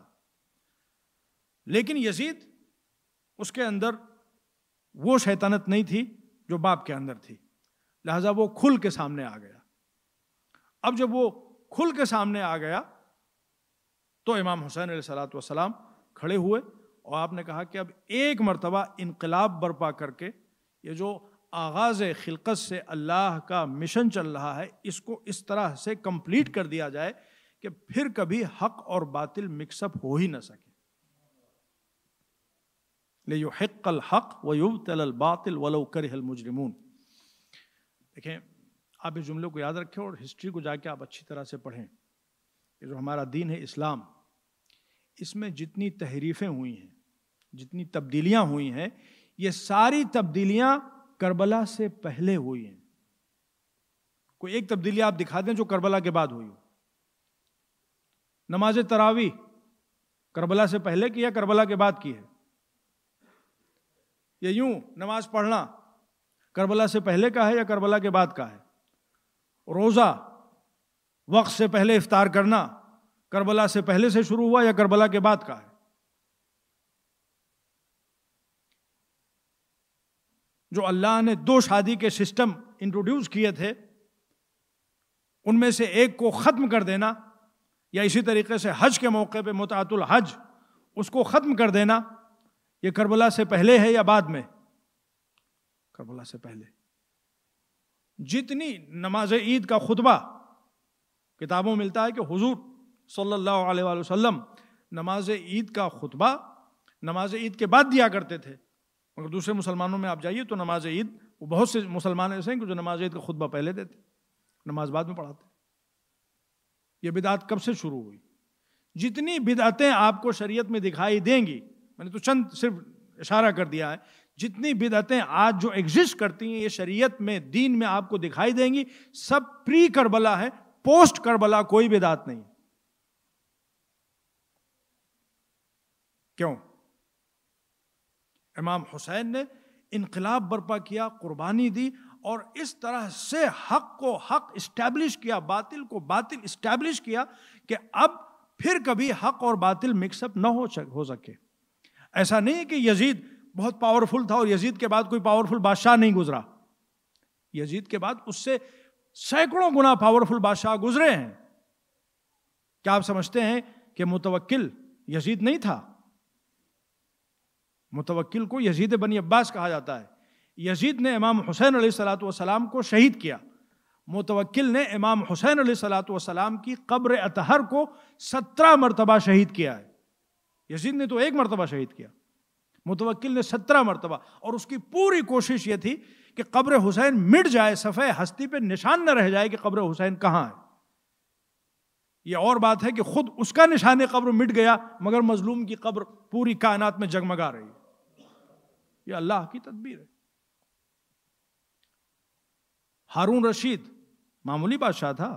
लेकिन यजीद उसके अंदर वो शैतानत नहीं थी जो बाप के अंदर थी लिहाजा वो खुल के सामने आ गया अब जब वो खुल के सामने आ गया तो इमाम हुसैन सलाम खड़े हुए और आपने कहा कि अब एक मरतबा इनकलाब बर्पा करके ये जो आगाज़ खिलकत से अल्लाह का मिशन चल रहा है इसको इस तरह से कंप्लीट कर दिया जाए कि फिर कभी हक और बातिल मिक्सअप हो ही ना सके ले हक हक व युब तल बातिल वलो कर मुजरिमून देखें आप इस जुमले को याद रखें और हिस्ट्री को जाके आप अच्छी तरह से पढ़ें ये जो हमारा दीन है इस्लाम इसमें जितनी तहरीफ़ें हुई हैं जितनी तब्दीलियाँ हुई हैं ये सारी तब्दीलियाँ करबला से पहले हुई हैं कोई एक तब्दीली आप दिखा दें जो करबला के बाद हुई हो नमाज तरावी करबला से पहले की या करबला के बाद की है ये यूं नमाज पढ़ना करबला से पहले का है या करबला के बाद का है रोज़ा वक्त से पहले इफ्तार करना करबला से पहले से शुरू हुआ या करबला के बाद का है जो अल्लाह ने दो शादी के सिस्टम इंट्रोड्यूस किए थे उनमें से एक को ख़त्म कर देना या इसी तरीके से हज के मौके पे मुतातुल हज उसको ख़त्म कर देना ये करबला से पहले है या बाद में करबला से पहले जितनी नमाज ईद का खुतबा किताबों मिलता है कि हुजूर सल्लल्लाहु अलैहि वसल्लम नमाज ईद का खुतबा नमाज ईद के बाद दिया करते थे मगर दूसरे मुसलमानों में आप जाइए तो नमाज ईद वो बहुत से मुसलमान ऐसे हैं कि जो नमाज ईद का खुतबा पहले देते नमाज बाद में पढ़ाते ये बिदात कब से शुरू हुई जितनी बिदातें आपको शरीयत में दिखाई देंगी मैंने तो चंद सिर्फ इशारा कर दिया है जितनी बिदतें आज जो एग्जिस्ट करती हैं ये शरीयत में दीन में आपको दिखाई देंगी सब प्री करबला है पोस्ट करबला कोई बिदात नहीं क्यों इमाम हुसैन ने इनकलाब बर्पा किया कुर्बानी दी और इस तरह से हक को हक इस्टेब्लिश किया बातिल को बातिल इस्टेब्लिश किया कि अब फिर कभी हक और बातिल मिक्सअप ना हो सके ऐसा नहीं है कि यजीद बहुत पावरफुल था और यजीद के बाद कोई पावरफुल बादशाह नहीं गुजरा यजीद के बाद उससे सैकड़ों गुना पावरफुल बादशाह गुजरे हैं क्या आप समझते हैं कि मुतवक्किल यजीद नहीं था मुतवक्किल को यजीद बनी अब्बास कहा जाता है यजीद ने इमाम हुसैन सलाम को शहीद किया मुतवक्किल ने इमाम हुसैन सलाम की कब्र अतहर को सत्रह मरतबा शहीद किया है यजीद ने तो एक मरतबा शहीद किया मुतवक्ल ने सत्रह मरतबा और उसकी पूरी कोशिश ये थी कि कब्र हुसैन मिट जाए सफ़े हस्ती पे निशान न रह जाए कि कब्र हुसैन कहाँ है ये और बात है कि खुद उसका निशान कब्र मिट गया मगर मजलूम की कब्र पूरी कायनात में जगमगा रही है यह अल्लाह की तदबीर है हारून रशीद मामूली बादशाह था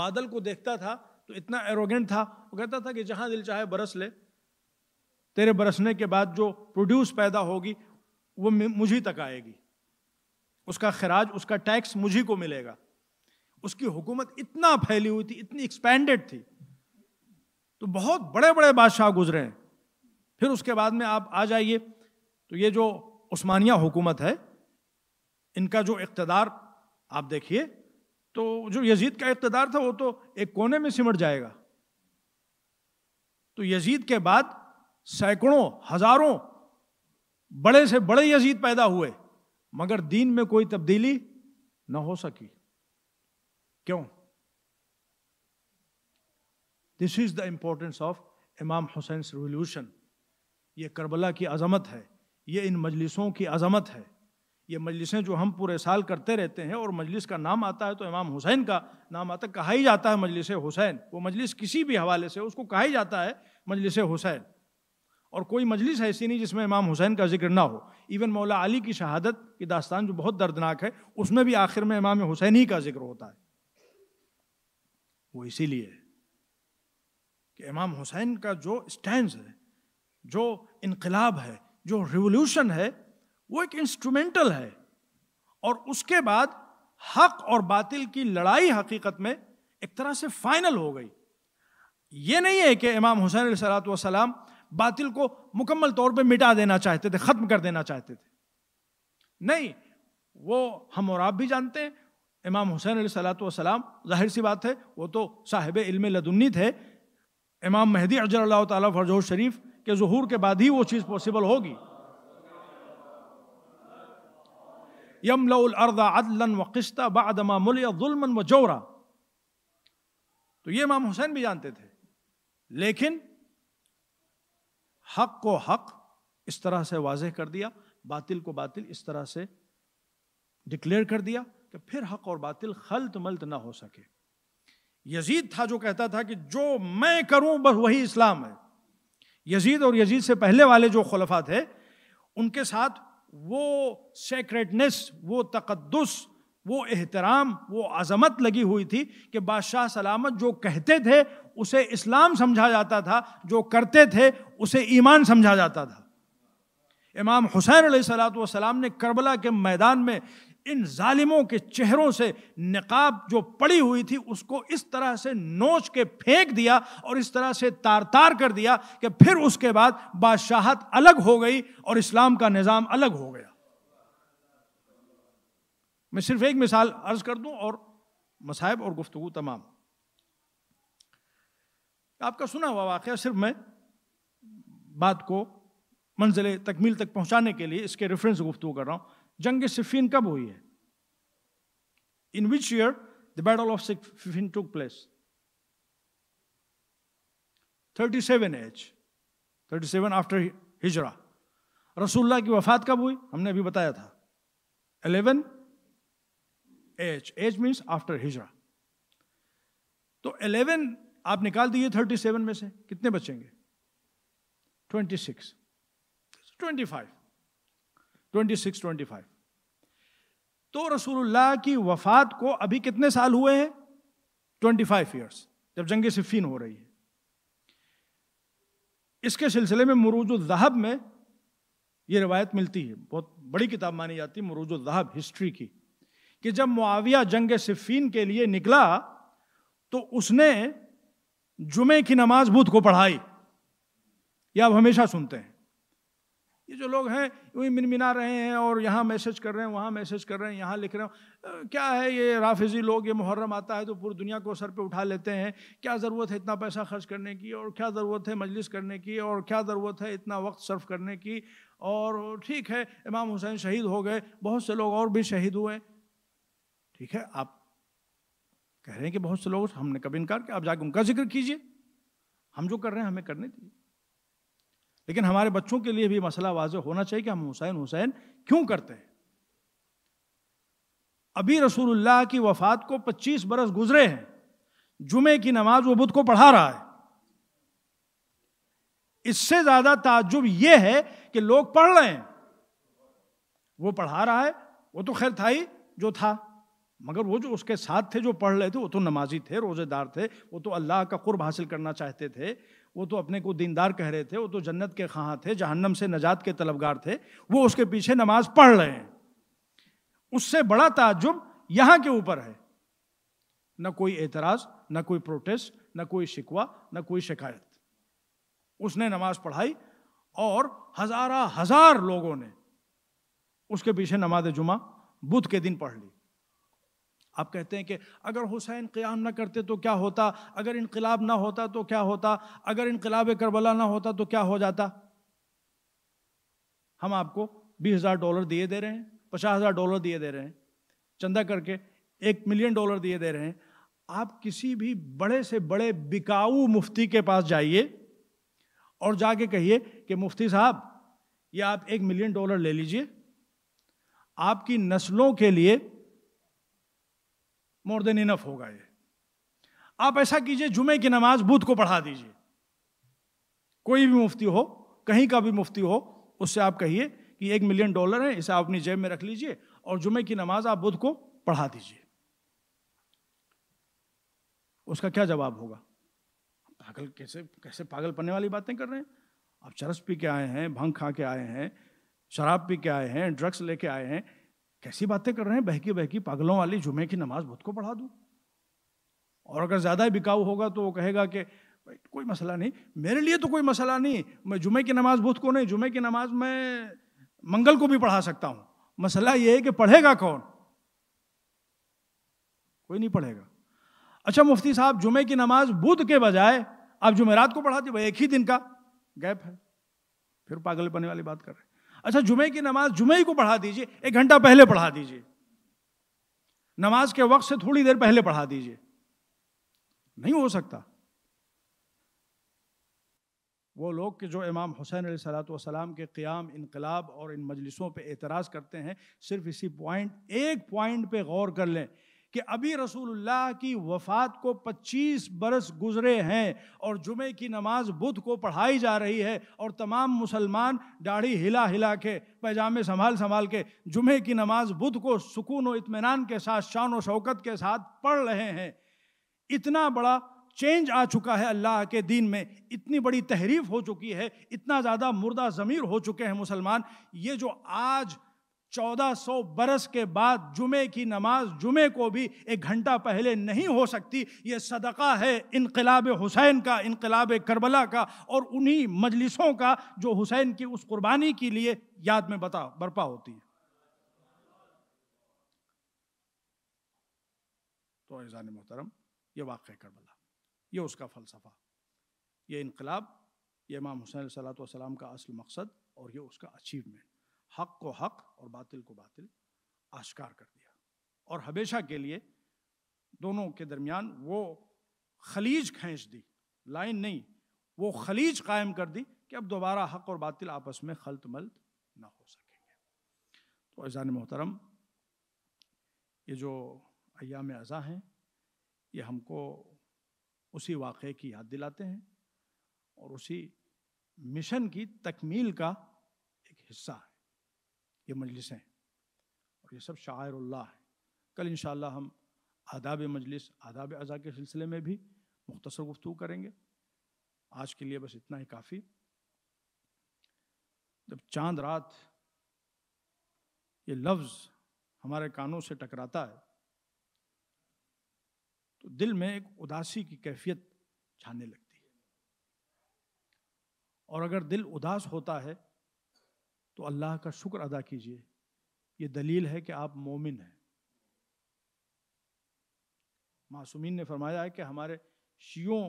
बादल को देखता था तो इतना एरोगेंट था वो कहता था कि जहां दिल चाहे बरस ले तेरे बरसने के बाद जो प्रोड्यूस पैदा होगी वो मुझी तक आएगी उसका खराज उसका टैक्स मुझी को मिलेगा उसकी हुकूमत इतना फैली हुई थी इतनी एक्सपेंडेड थी तो बहुत बड़े बड़े बादशाह गुजरे हैं फिर उसके बाद में आप आ जाइए तो ये जो उस्मानिया हुकूमत है इनका जो इकतदार आप देखिए तो जो यजीद का इकतदार था वो तो एक कोने में सिमट जाएगा तो यजीद के बाद सैकड़ों हजारों बड़े से बड़े यजीद पैदा हुए मगर दीन में कोई तब्दीली न हो सकी क्यों this is the importance of Imam Hussain revolution ये करबला की अजमत है ये इन मजलिसों की अजमत है ये मजलिसें जो हम पूरे साल करते रहते हैं और मजलिस का नाम आता है तो इमाम हुसैन का नाम आता है कहा ही जाता है मजलिस हुसैन वो मजलिस किसी भी हवाले से उसको कहा ही जाता है मजलिस हुसैन और कोई मजलिस ऐसी नहीं जिसमें इमाम हुसैन का जिक्र ना हो इवन मौला अली की शहादत की दास्तान जो बहुत दर्दनाक है उसमें भी आखिर में इमाम हुसैन ही का जिक्र होता है वो इसीलिए कि इमाम हुसैन का जो स्टैंड है जो इनकलाब है जो रिवोल्यूशन है वो एक इंस्ट्रूमेंटल है और उसके बाद हक और बातिल की लड़ाई हकीकत में एक तरह से फाइनल हो गई ये नहीं है कि इमाम हुसैन सलात वसलाम बातिल को मुकम्मल तौर पे मिटा देना चाहते थे ख़त्म कर देना चाहते थे नहीं वो हम और आप भी जानते हैं इमाम हुसैन सलाम जाहिर सी बात है वो तो साहिब इल्म लदुन्नी थे इमाम मेहदी अजर तरजोर शरीफ के जहूर के बाद ही वो चीज़ पॉसिबल होगी अदलन व बदमा व जोरा तो ये इमाम हुसैन भी जानते थे लेकिन हक को हक इस तरह से वाजह कर दिया बातिल को बातिल इस तरह से डिक्लेयर कर दिया कि फिर हक और बातिल खलत मलत ना हो सके यजीद था जो कहता था कि जो मैं करूं बस वही इस्लाम है यजीद और यजीद से पहले वाले जो खलफा थे उनके साथ वो सेक्रेटनेस वो तकदस वो एहतराम वो आजमत लगी हुई थी कि बादशाह सलामत जो कहते थे उसे इस्लाम समझा जाता था जो करते थे उसे ईमान समझा जाता था इमाम हुसैन सलाम ने करबला के मैदान में इन जालिमों के चेहरों से नकाब जो पड़ी हुई थी उसको इस तरह से नोच के फेंक दिया और इस तरह से तार तार कर दिया कि फिर उसके बाद बादशाहत अलग हो गई और इस्लाम का निज़ाम अलग हो गया मैं सिर्फ एक मिसाल अर्ज कर दूं और मसाहब और गुफ्तु तमाम आपका सुना हुआ वाक़ सिर्फ मैं बात को मंजिल तकमील तक पहुंचाने के लिए इसके रेफरेंस गुफ्तु कर रहा हूँ जंग सिफीन कब हुई है in which year the battle of Siffin took place seven H seven after हिजरा रसूलुल्लाह की वफात कब हुई हमने अभी बताया था eleven H H means after हिजरा तो एलेवन आप निकाल दीजिए थर्टी सेवन में से कितने बचेंगे twenty six twenty five twenty six twenty five तो रसूलुल्लाह की वफात को अभी कितने साल हुए हैं ट्वेंटी फाइव ईयर्स जब जंग सिफीन हो रही है इसके सिलसिले में मरूजुलहब में ये रिवायत मिलती है बहुत बड़ी किताब मानी जाती है मरूजुलहब हिस्ट्री की कि जब मुआविया जंग सिफीन के लिए निकला तो उसने जुमे की नमाज बुध को पढ़ाई ये आप हमेशा सुनते हैं ये जो लोग हैं वही मिनमिना रहे हैं और यहाँ मैसेज कर रहे हैं वहाँ मैसेज कर रहे हैं यहाँ लिख रहे हैं क्या है ये राफिजी लोग ये मुहर्रम आता है तो पूरी दुनिया को सर पे उठा लेते हैं क्या ज़रूरत है इतना पैसा खर्च करने की और क्या ज़रूरत है मजलिस करने की और क्या ज़रूरत है इतना वक्त सर्व करने की और ठीक है इमाम हुसैन शहीद हो गए बहुत से लोग और भी शहीद हुए ठीक है आप कह रहे हैं कि बहुत से लोग हमने कभी इनकार किया आप जाके उनका जिक्र कीजिए हम जो कर रहे हैं हमें करने दीजिए लेकिन हमारे बच्चों के लिए भी मसला वाजह होना चाहिए कि हम हुसैन हुसैन क्यों करते हैं अभी रसूलुल्लाह की वफात को 25 बरस गुजरे हैं जुमे की नमाज वो बुद्ध को पढ़ा रहा है इससे ज्यादा ताजुब यह है कि लोग पढ़ रहे हैं वो पढ़ा रहा है वो तो खैर था ही जो था मगर वो जो उसके साथ थे जो पढ़ रहे थे वो तो नमाजी थे रोज़ेदार थे वो तो अल्लाह का कुर्ब हासिल करना चाहते थे वो तो अपने को दीनदार कह रहे थे वो तो जन्नत के खां थे जहन्नम से नजात के तलबगार थे वो उसके पीछे नमाज पढ़ रहे हैं उससे बड़ा ताजुब यहाँ के ऊपर है न कोई एतराज़ न कोई प्रोटेस्ट न कोई शिकवा न कोई शिकायत उसने नमाज पढ़ाई और हज़ारा हज़ार लोगों ने उसके पीछे नमाज जुमा बुध के दिन पढ़ ली आप कहते हैं कि अगर हुसैन क़्याम ना करते तो क्या होता अगर इनकलाब ना होता तो क्या होता अगर इनकलाब करबला ना होता तो क्या हो जाता हम आपको बीस हज़ार डॉलर दिए दे रहे हैं पचास हज़ार डॉलर दिए दे रहे हैं चंदा करके एक मिलियन डॉलर दिए दे रहे हैं आप किसी भी बड़े से बड़े बिकाऊ मुफ्ती के पास जाइए और जाके कहिए कि मुफ्ती साहब ये आप एक मिलियन डॉलर ले लीजिए आपकी नस्लों के लिए मोर देन इनफ होगा ये आप ऐसा कीजिए जुमे की नमाज बुध को पढ़ा दीजिए कोई भी मुफ्ती हो कहीं का भी मुफ्ती हो उससे आप कहिए कि एक मिलियन डॉलर है इसे आप अपनी जेब में रख लीजिए और जुमे की नमाज आप बुध को पढ़ा दीजिए उसका क्या जवाब होगा पागल कैसे कैसे पागल पन्ने वाली बातें कर रहे हैं आप चरस पी के आए हैं भंग खा के आए हैं शराब पी के आए हैं ड्रग्स लेके आए हैं कैसी बातें कर रहे हैं बहकी बहकी पागलों वाली जुमे की नमाज बुध को पढ़ा दूँ और अगर ज़्यादा ही बिकाऊ होगा तो वो कहेगा कि भाई कोई मसला नहीं मेरे लिए तो कोई मसला नहीं मैं जुमे की नमाज बुध को नहीं जुमे की नमाज मैं मंगल को भी पढ़ा सकता हूँ मसला ये है कि पढ़ेगा कौन कोई नहीं पढ़ेगा अच्छा मुफ्ती साहब जुमे की नमाज बुध के बजाय आप जुमेरात को पढ़ाते भाई एक ही दिन का गैप है फिर पागल पागलपने वाली बात कर रहे हैं अच्छा जुमे की नमाज जुमे ही को पढ़ा दीजिए एक घंटा पहले पढ़ा दीजिए नमाज के वक्त से थोड़ी देर पहले पढ़ा दीजिए नहीं हो सकता वो लोग के जो इमाम हुसैन सलाम के क्याम इनकलाब और इन मजलिसों पे एतराज़ करते हैं सिर्फ इसी पॉइंट एक पॉइंट पे गौर कर लें कि अभी रसूलुल्लाह की वफ़ात को 25 बरस गुजरे हैं और जुमे की नमाज बुध को पढ़ाई जा रही है और तमाम मुसलमान दाढ़ी हिला हिला के पैजामे संभाल संभाल के जुमे की नमाज बुध को सुकून और इतमान के साथ शान और शौकत के साथ पढ़ रहे हैं इतना बड़ा चेंज आ चुका है अल्लाह के दीन में इतनी बड़ी तहरीफ हो चुकी है इतना ज़्यादा मुर्दा ज़मीर हो चुके हैं मुसलमान ये जो आज चौदह सौ बरस के बाद जुमे की नमाज जुमे को भी एक घंटा पहले नहीं हो सकती ये सदका है इनकलाब हुसैन का इनकलाब करबला का और उन्हीं मजलिसों का जो हुसैन की उस कुर्बानी के लिए याद में बता बर्पा होती है तो ऐजान मोहतरम ये वाक़ करबला ये उसका फ़लसफ़ा ये इनकलाब ये इमाम हुसैन सलात का असल मकसद और ये उसका अचीवमेंट हक को हक और बातिल को बातिल आश्कार कर दिया और हमेशा के लिए दोनों के दरमियान वो खलीज खींच दी लाइन नहीं वो खलीज कायम कर दी कि अब दोबारा हक और बातिल आपस में खलत मल्त ना हो सकेंगे तो अजान मोहतरम ये जो अयाम अज़ा हैं ये हमको उसी वाक़े की याद दिलाते हैं और उसी मिशन की तकमील का एक हिस्सा है ये मजलिसें और ये सब शायरुल्लाह है कल इन हम आदाब मजलिस आदाब अज़ा के सिलसिले में भी मुख्तर गुफ्तु करेंगे आज के लिए बस इतना ही काफ़ी जब चांद रात ये लफ्ज़ हमारे कानों से टकराता है तो दिल में एक उदासी की कैफियत छाने लगती है और अगर दिल उदास होता है तो अल्लाह का शुक्र अदा कीजिए यह दलील है कि आप मोमिन हैं मासूमिन ने फरमाया है कि हमारे शियों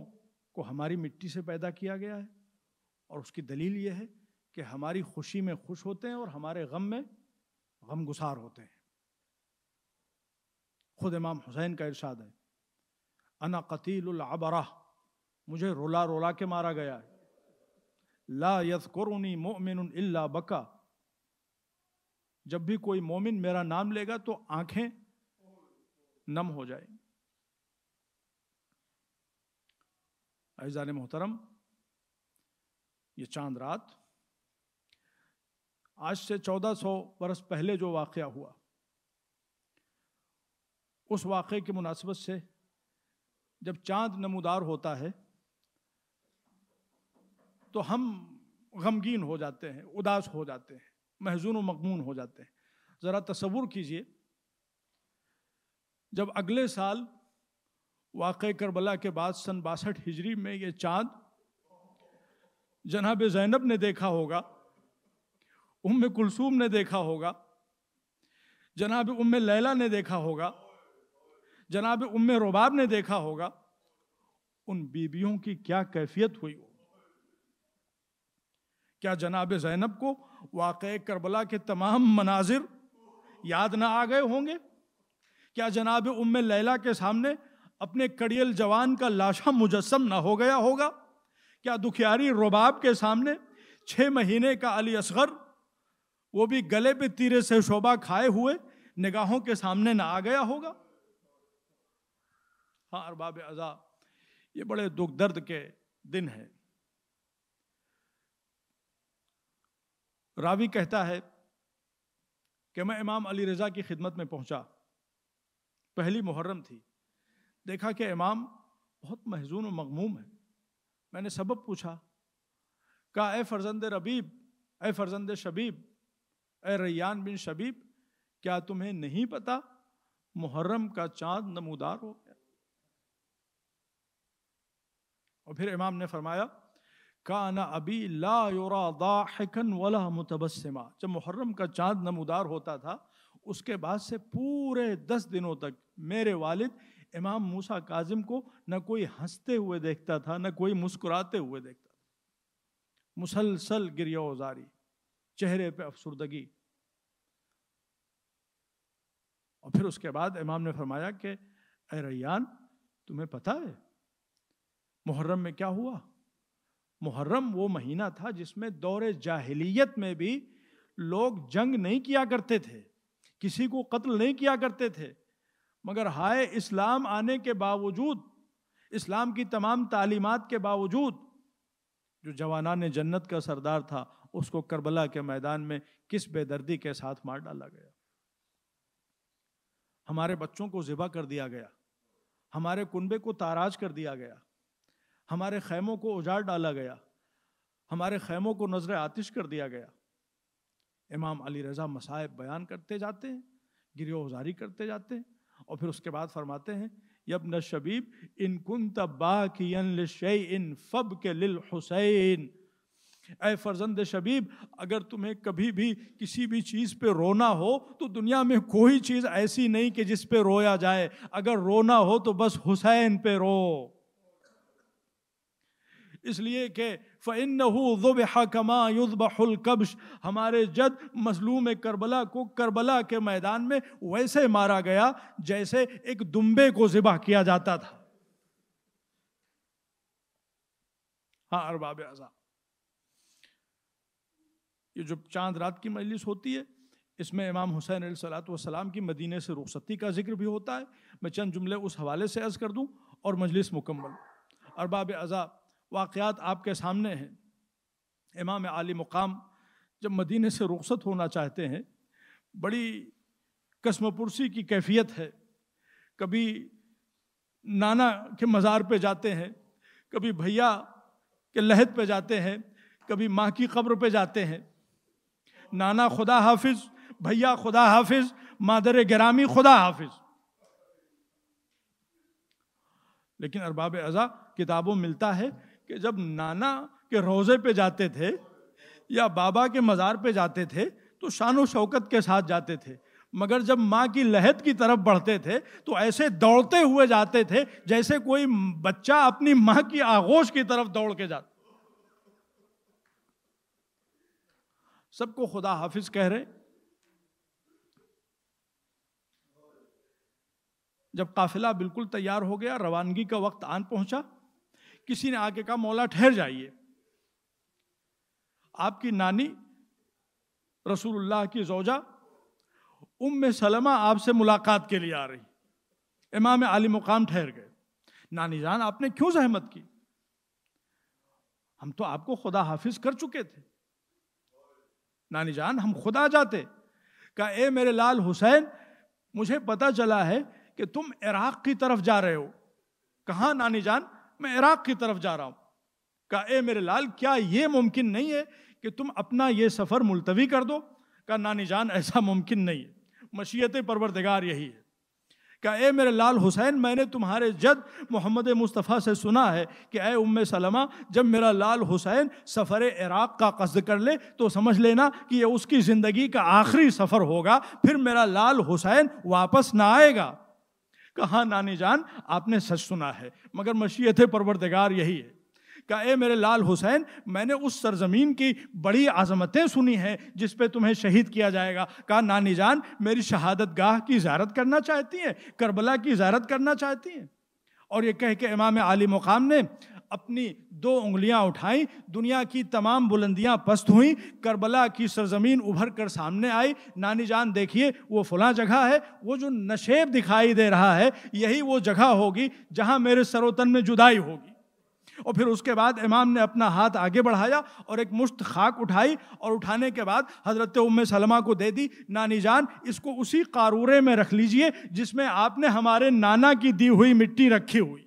को हमारी मिट्टी से पैदा किया गया है और उसकी दलील ये है कि हमारी खुशी में खुश होते हैं और हमारे गम में गमगुसार होते हैं खुद इमाम हुसैन का इरशाद है अना कतील आबरा मुझे रोला रोला के मारा गया है ला कुरुनी मोमिन बका जब भी कोई मोमिन मेरा नाम लेगा तो आंखें नम हो जाएंगी अजान मोहतरम ये चांद रात आज से 1400 बरस पहले जो वाक़ हुआ उस वाक़े की मुनासिबत से जब चांद नमदार होता है तो हम गमगीन हो जाते हैं उदास हो जाते हैं महजून व मकमून हो जाते हैं ज़रा तस्वुर कीजिए जब अगले साल वाक़ करबला के बाद सन बासठ हिजरी में ये चाँद जनाब जैनब ने देखा होगा उम कुलसूम ने देखा होगा जनाब उम लैला ने देखा होगा जनाब उम रुबाब ने देखा होगा उन बीबियों की क्या कैफियत हुई हो क्या जनाब जैनब को वाक़ करबला के तमाम मनाजिर याद ना आ गए होंगे क्या जनाब उम लैला के सामने अपने कड़ियल जवान का लाशा मुजस्म ना हो गया होगा क्या दुखियारी रुबाब के सामने छः महीने का अली असगर वो भी गले पे तीरे से शोभा खाए हुए निगाहों के सामने ना आ गया होगा हाँ अरबाब अज़ा ये बड़े दुख दर्द के दिन हैं रावी कहता है कि मैं इमाम अली रज़ा की खिदमत में पहुंचा पहली मुहर्रम थी देखा कि इमाम बहुत महजून और मगमूम है मैंने सबब पूछा कहा ए फर्जंद रबीब ए फर्जंद शबीब ए रैयान बिन शबीब क्या तुम्हें नहीं पता मुहर्रम का चांद नमूदार हो गया और फिर इमाम ने फरमाया काना अभी ला युरा दाहिकन वला मुतबस्मा जब मुहर्रम का चाँद नमदार होता था उसके बाद से पूरे दस दिनों तक मेरे वालिद इमाम मूसा काजिम को न कोई हंसते हुए देखता था न कोई मुस्कुराते हुए देखता था मुसलसल उजारी चेहरे पे अफसरदगी और फिर उसके बाद इमाम ने फरमाया कि ए रैयान तुम्हें पता है मुहर्रम में क्या हुआ मुहर्रम वो महीना था जिसमें दौरे जाहिलियत में भी लोग जंग नहीं किया करते थे किसी को कत्ल नहीं किया करते थे मगर हाय इस्लाम आने के बावजूद इस्लाम की तमाम तालीमत के बावजूद जो जवाना ने जन्नत का सरदार था उसको करबला के मैदान में किस बेदर्दी के साथ मार डाला गया हमारे बच्चों को ज़िबा कर दिया गया हमारे कुनबे को ताराज कर दिया गया हमारे खैमों को उजाड़ डाला गया हमारे खैमों को नजर आतिश कर दिया गया इमाम अली रज़ा मसाहब बयान करते जाते हैं गिरो उजारी करते जाते हैं और फिर उसके बाद फरमाते हैं यब न शबीब इन कुन इन फब के लिल हुसैन ए फर्जंद शबीब अगर तुम्हें कभी भी किसी भी चीज़ पे रोना हो तो दुनिया में कोई चीज़ ऐसी नहीं कि जिस पे रोया जाए अगर रोना हो तो बस हुसैन पे रो इसलिए कि फ़िन ज़ुबहा कमा युद्बहुल कब्श हमारे जद मजलूम करबला को करबला के मैदान में वैसे मारा गया जैसे एक दुम्बे को ज़िबा किया जाता था हाँ अरबाब आज़ा ये जो चांद रात की मजलिस होती है इसमें इमाम हुसैन सलाम की मदीने से रुखसती का जिक्र भी होता है मैं चंद जुमले उस हवाले से अर्ज़ कर दूँ और मजलिस मुकम्मल अरबाब अज़ा वाक़ात आपके सामने हैं इमाम आली मुकाम जब मदीने से रुखसत होना चाहते हैं बड़ी कसमपुरसी की कैफियत है कभी नाना के मज़ार पे जाते हैं कभी भैया के लहद पे जाते हैं कभी माँ की कब्र पे जाते हैं नाना खुदा हाफिज भैया खुदा हाफिज मादर गिरामी खुदा हाफिज लेकिन अरबाब अज़ा किताबों मिलता है कि जब नाना के रोज़े पे जाते थे या बाबा के मज़ार पे जाते थे तो शान शौकत के साथ जाते थे मगर जब माँ की लहद की तरफ बढ़ते थे तो ऐसे दौड़ते हुए जाते थे जैसे कोई बच्चा अपनी माँ की आगोश की तरफ दौड़ के जाता सबको खुदा हाफिज कह रहे जब काफिला बिल्कुल तैयार हो गया रवानगी का वक्त आन पहुंचा किसी ने आके कहा मौला ठहर जाइए आपकी नानी रसूलुल्लाह की जोजा उम्म सलमा आपसे मुलाकात के लिए आ रही इमाम आली मुकाम ठहर गए नानी जान आपने क्यों जहमत की हम तो आपको खुदा हाफिज कर चुके थे नानी जान हम खुदा जाते का ए मेरे लाल हुसैन मुझे पता चला है कि तुम इराक की तरफ जा रहे हो कहा नानी जान मैं इराक की तरफ जा रहा हूँ कहा ए मेरे लाल क्या ये मुमकिन नहीं है कि तुम अपना ये सफ़र मुलतवी कर दो कहा नानी जान ऐसा मुमकिन नहीं है मशीयत परवरदगार यही है क्या ए मेरे लाल हुसैन मैंने तुम्हारे जद मोहम्मद मुस्तफ़ा से सुना है कि ए उम सलमा जब मेरा लाल हुसैन सफ़र इराक़ का कस्द कर ले तो समझ लेना कि यह उसकी ज़िंदगी का आखिरी सफ़र होगा फिर मेरा लाल हुसैन वापस ना आएगा कहा नानी जान आपने सच सुना है मगर मशीयत परवरदगार यही है का ए मेरे लाल हुसैन मैंने उस सरजमीन की बड़ी आज़मतें सुनी हैं जिस पे तुम्हें शहीद किया जाएगा कहा नानी जान मेरी शहादत गाह की ज्यारत करना चाहती हैं करबला की ज्यारत करना चाहती हैं और ये कह के इमाम आली मुकाम ने अपनी दो उंगलियां उठाई दुनिया की तमाम बुलंदियां पस्त हुई करबला की सरजमीन उभर कर सामने आई नानी जान देखिए वो फला जगह है वो जो नशेब दिखाई दे रहा है यही वो जगह होगी जहां मेरे सरोतन में जुदाई होगी और फिर उसके बाद इमाम ने अपना हाथ आगे बढ़ाया और एक मुश्त खाक उठाई और उठाने के बाद हज़रत उम सलमा को दे दी नानी जान इसको उसी कारूरे में रख लीजिए जिसमें आपने हमारे नाना की दी हुई मिट्टी रखी हुई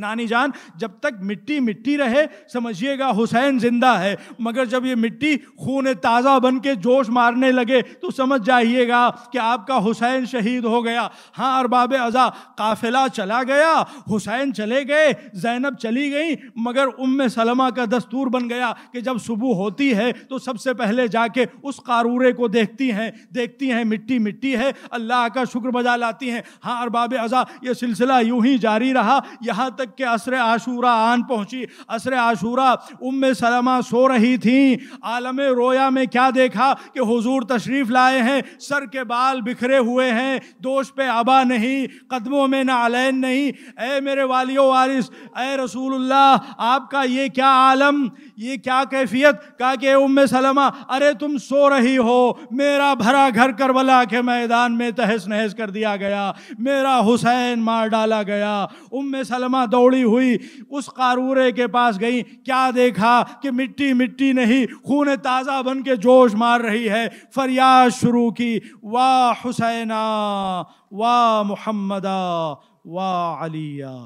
नानी जान जब तक मिट्टी मिट्टी रहे समझिएगा हुसैन जिंदा है मगर जब ये मिट्टी खून ताज़ा बन के जोश मारने लगे तो समझ जाइएगा कि आपका हुसैन शहीद हो गया हाँ अरबाब अज़ा काफिला चला गया हुसैन चले गए जैनब चली गई मगर उम सलमा का दस्तूर बन गया कि जब सुबह होती है तो सबसे पहले जाके उस कारूरे को देखती हैं देखती हैं मिट्टी मिट्टी है अल्लाह का शुक्र बजा लाती हैं हाँ अरबाब अज़ा ये सिलसिला यूं ही जारी रहा यहाँ तक तक के असर आशूरा आन पहुंची असर आशूरा उम सलमा सो रही थी आलम रोया में क्या देखा कि हुजूर तशरीफ़ लाए हैं सर के बाल बिखरे हुए हैं दोष पे आबा नहीं कदमों में ना अलैन नहीं ऐ मेरे वालियो वारिस ऐ रसूलुल्लाह आपका ये क्या आलम ये क्या कैफियत कहा कि उम सलमा अरे तुम सो रही हो मेरा भरा घर करबला के मैदान में तहस नहस कर दिया गया मेरा हुसैन मार डाला गया उम सलमा दौड़ी हुई उस कारूरे के पास गई क्या देखा कि मिट्टी मिट्टी नहीं खून ताज़ा बन के जोश मार रही है फरियाद शुरू की वाह हुसैना वाह मोहम्मदा वाह अलिया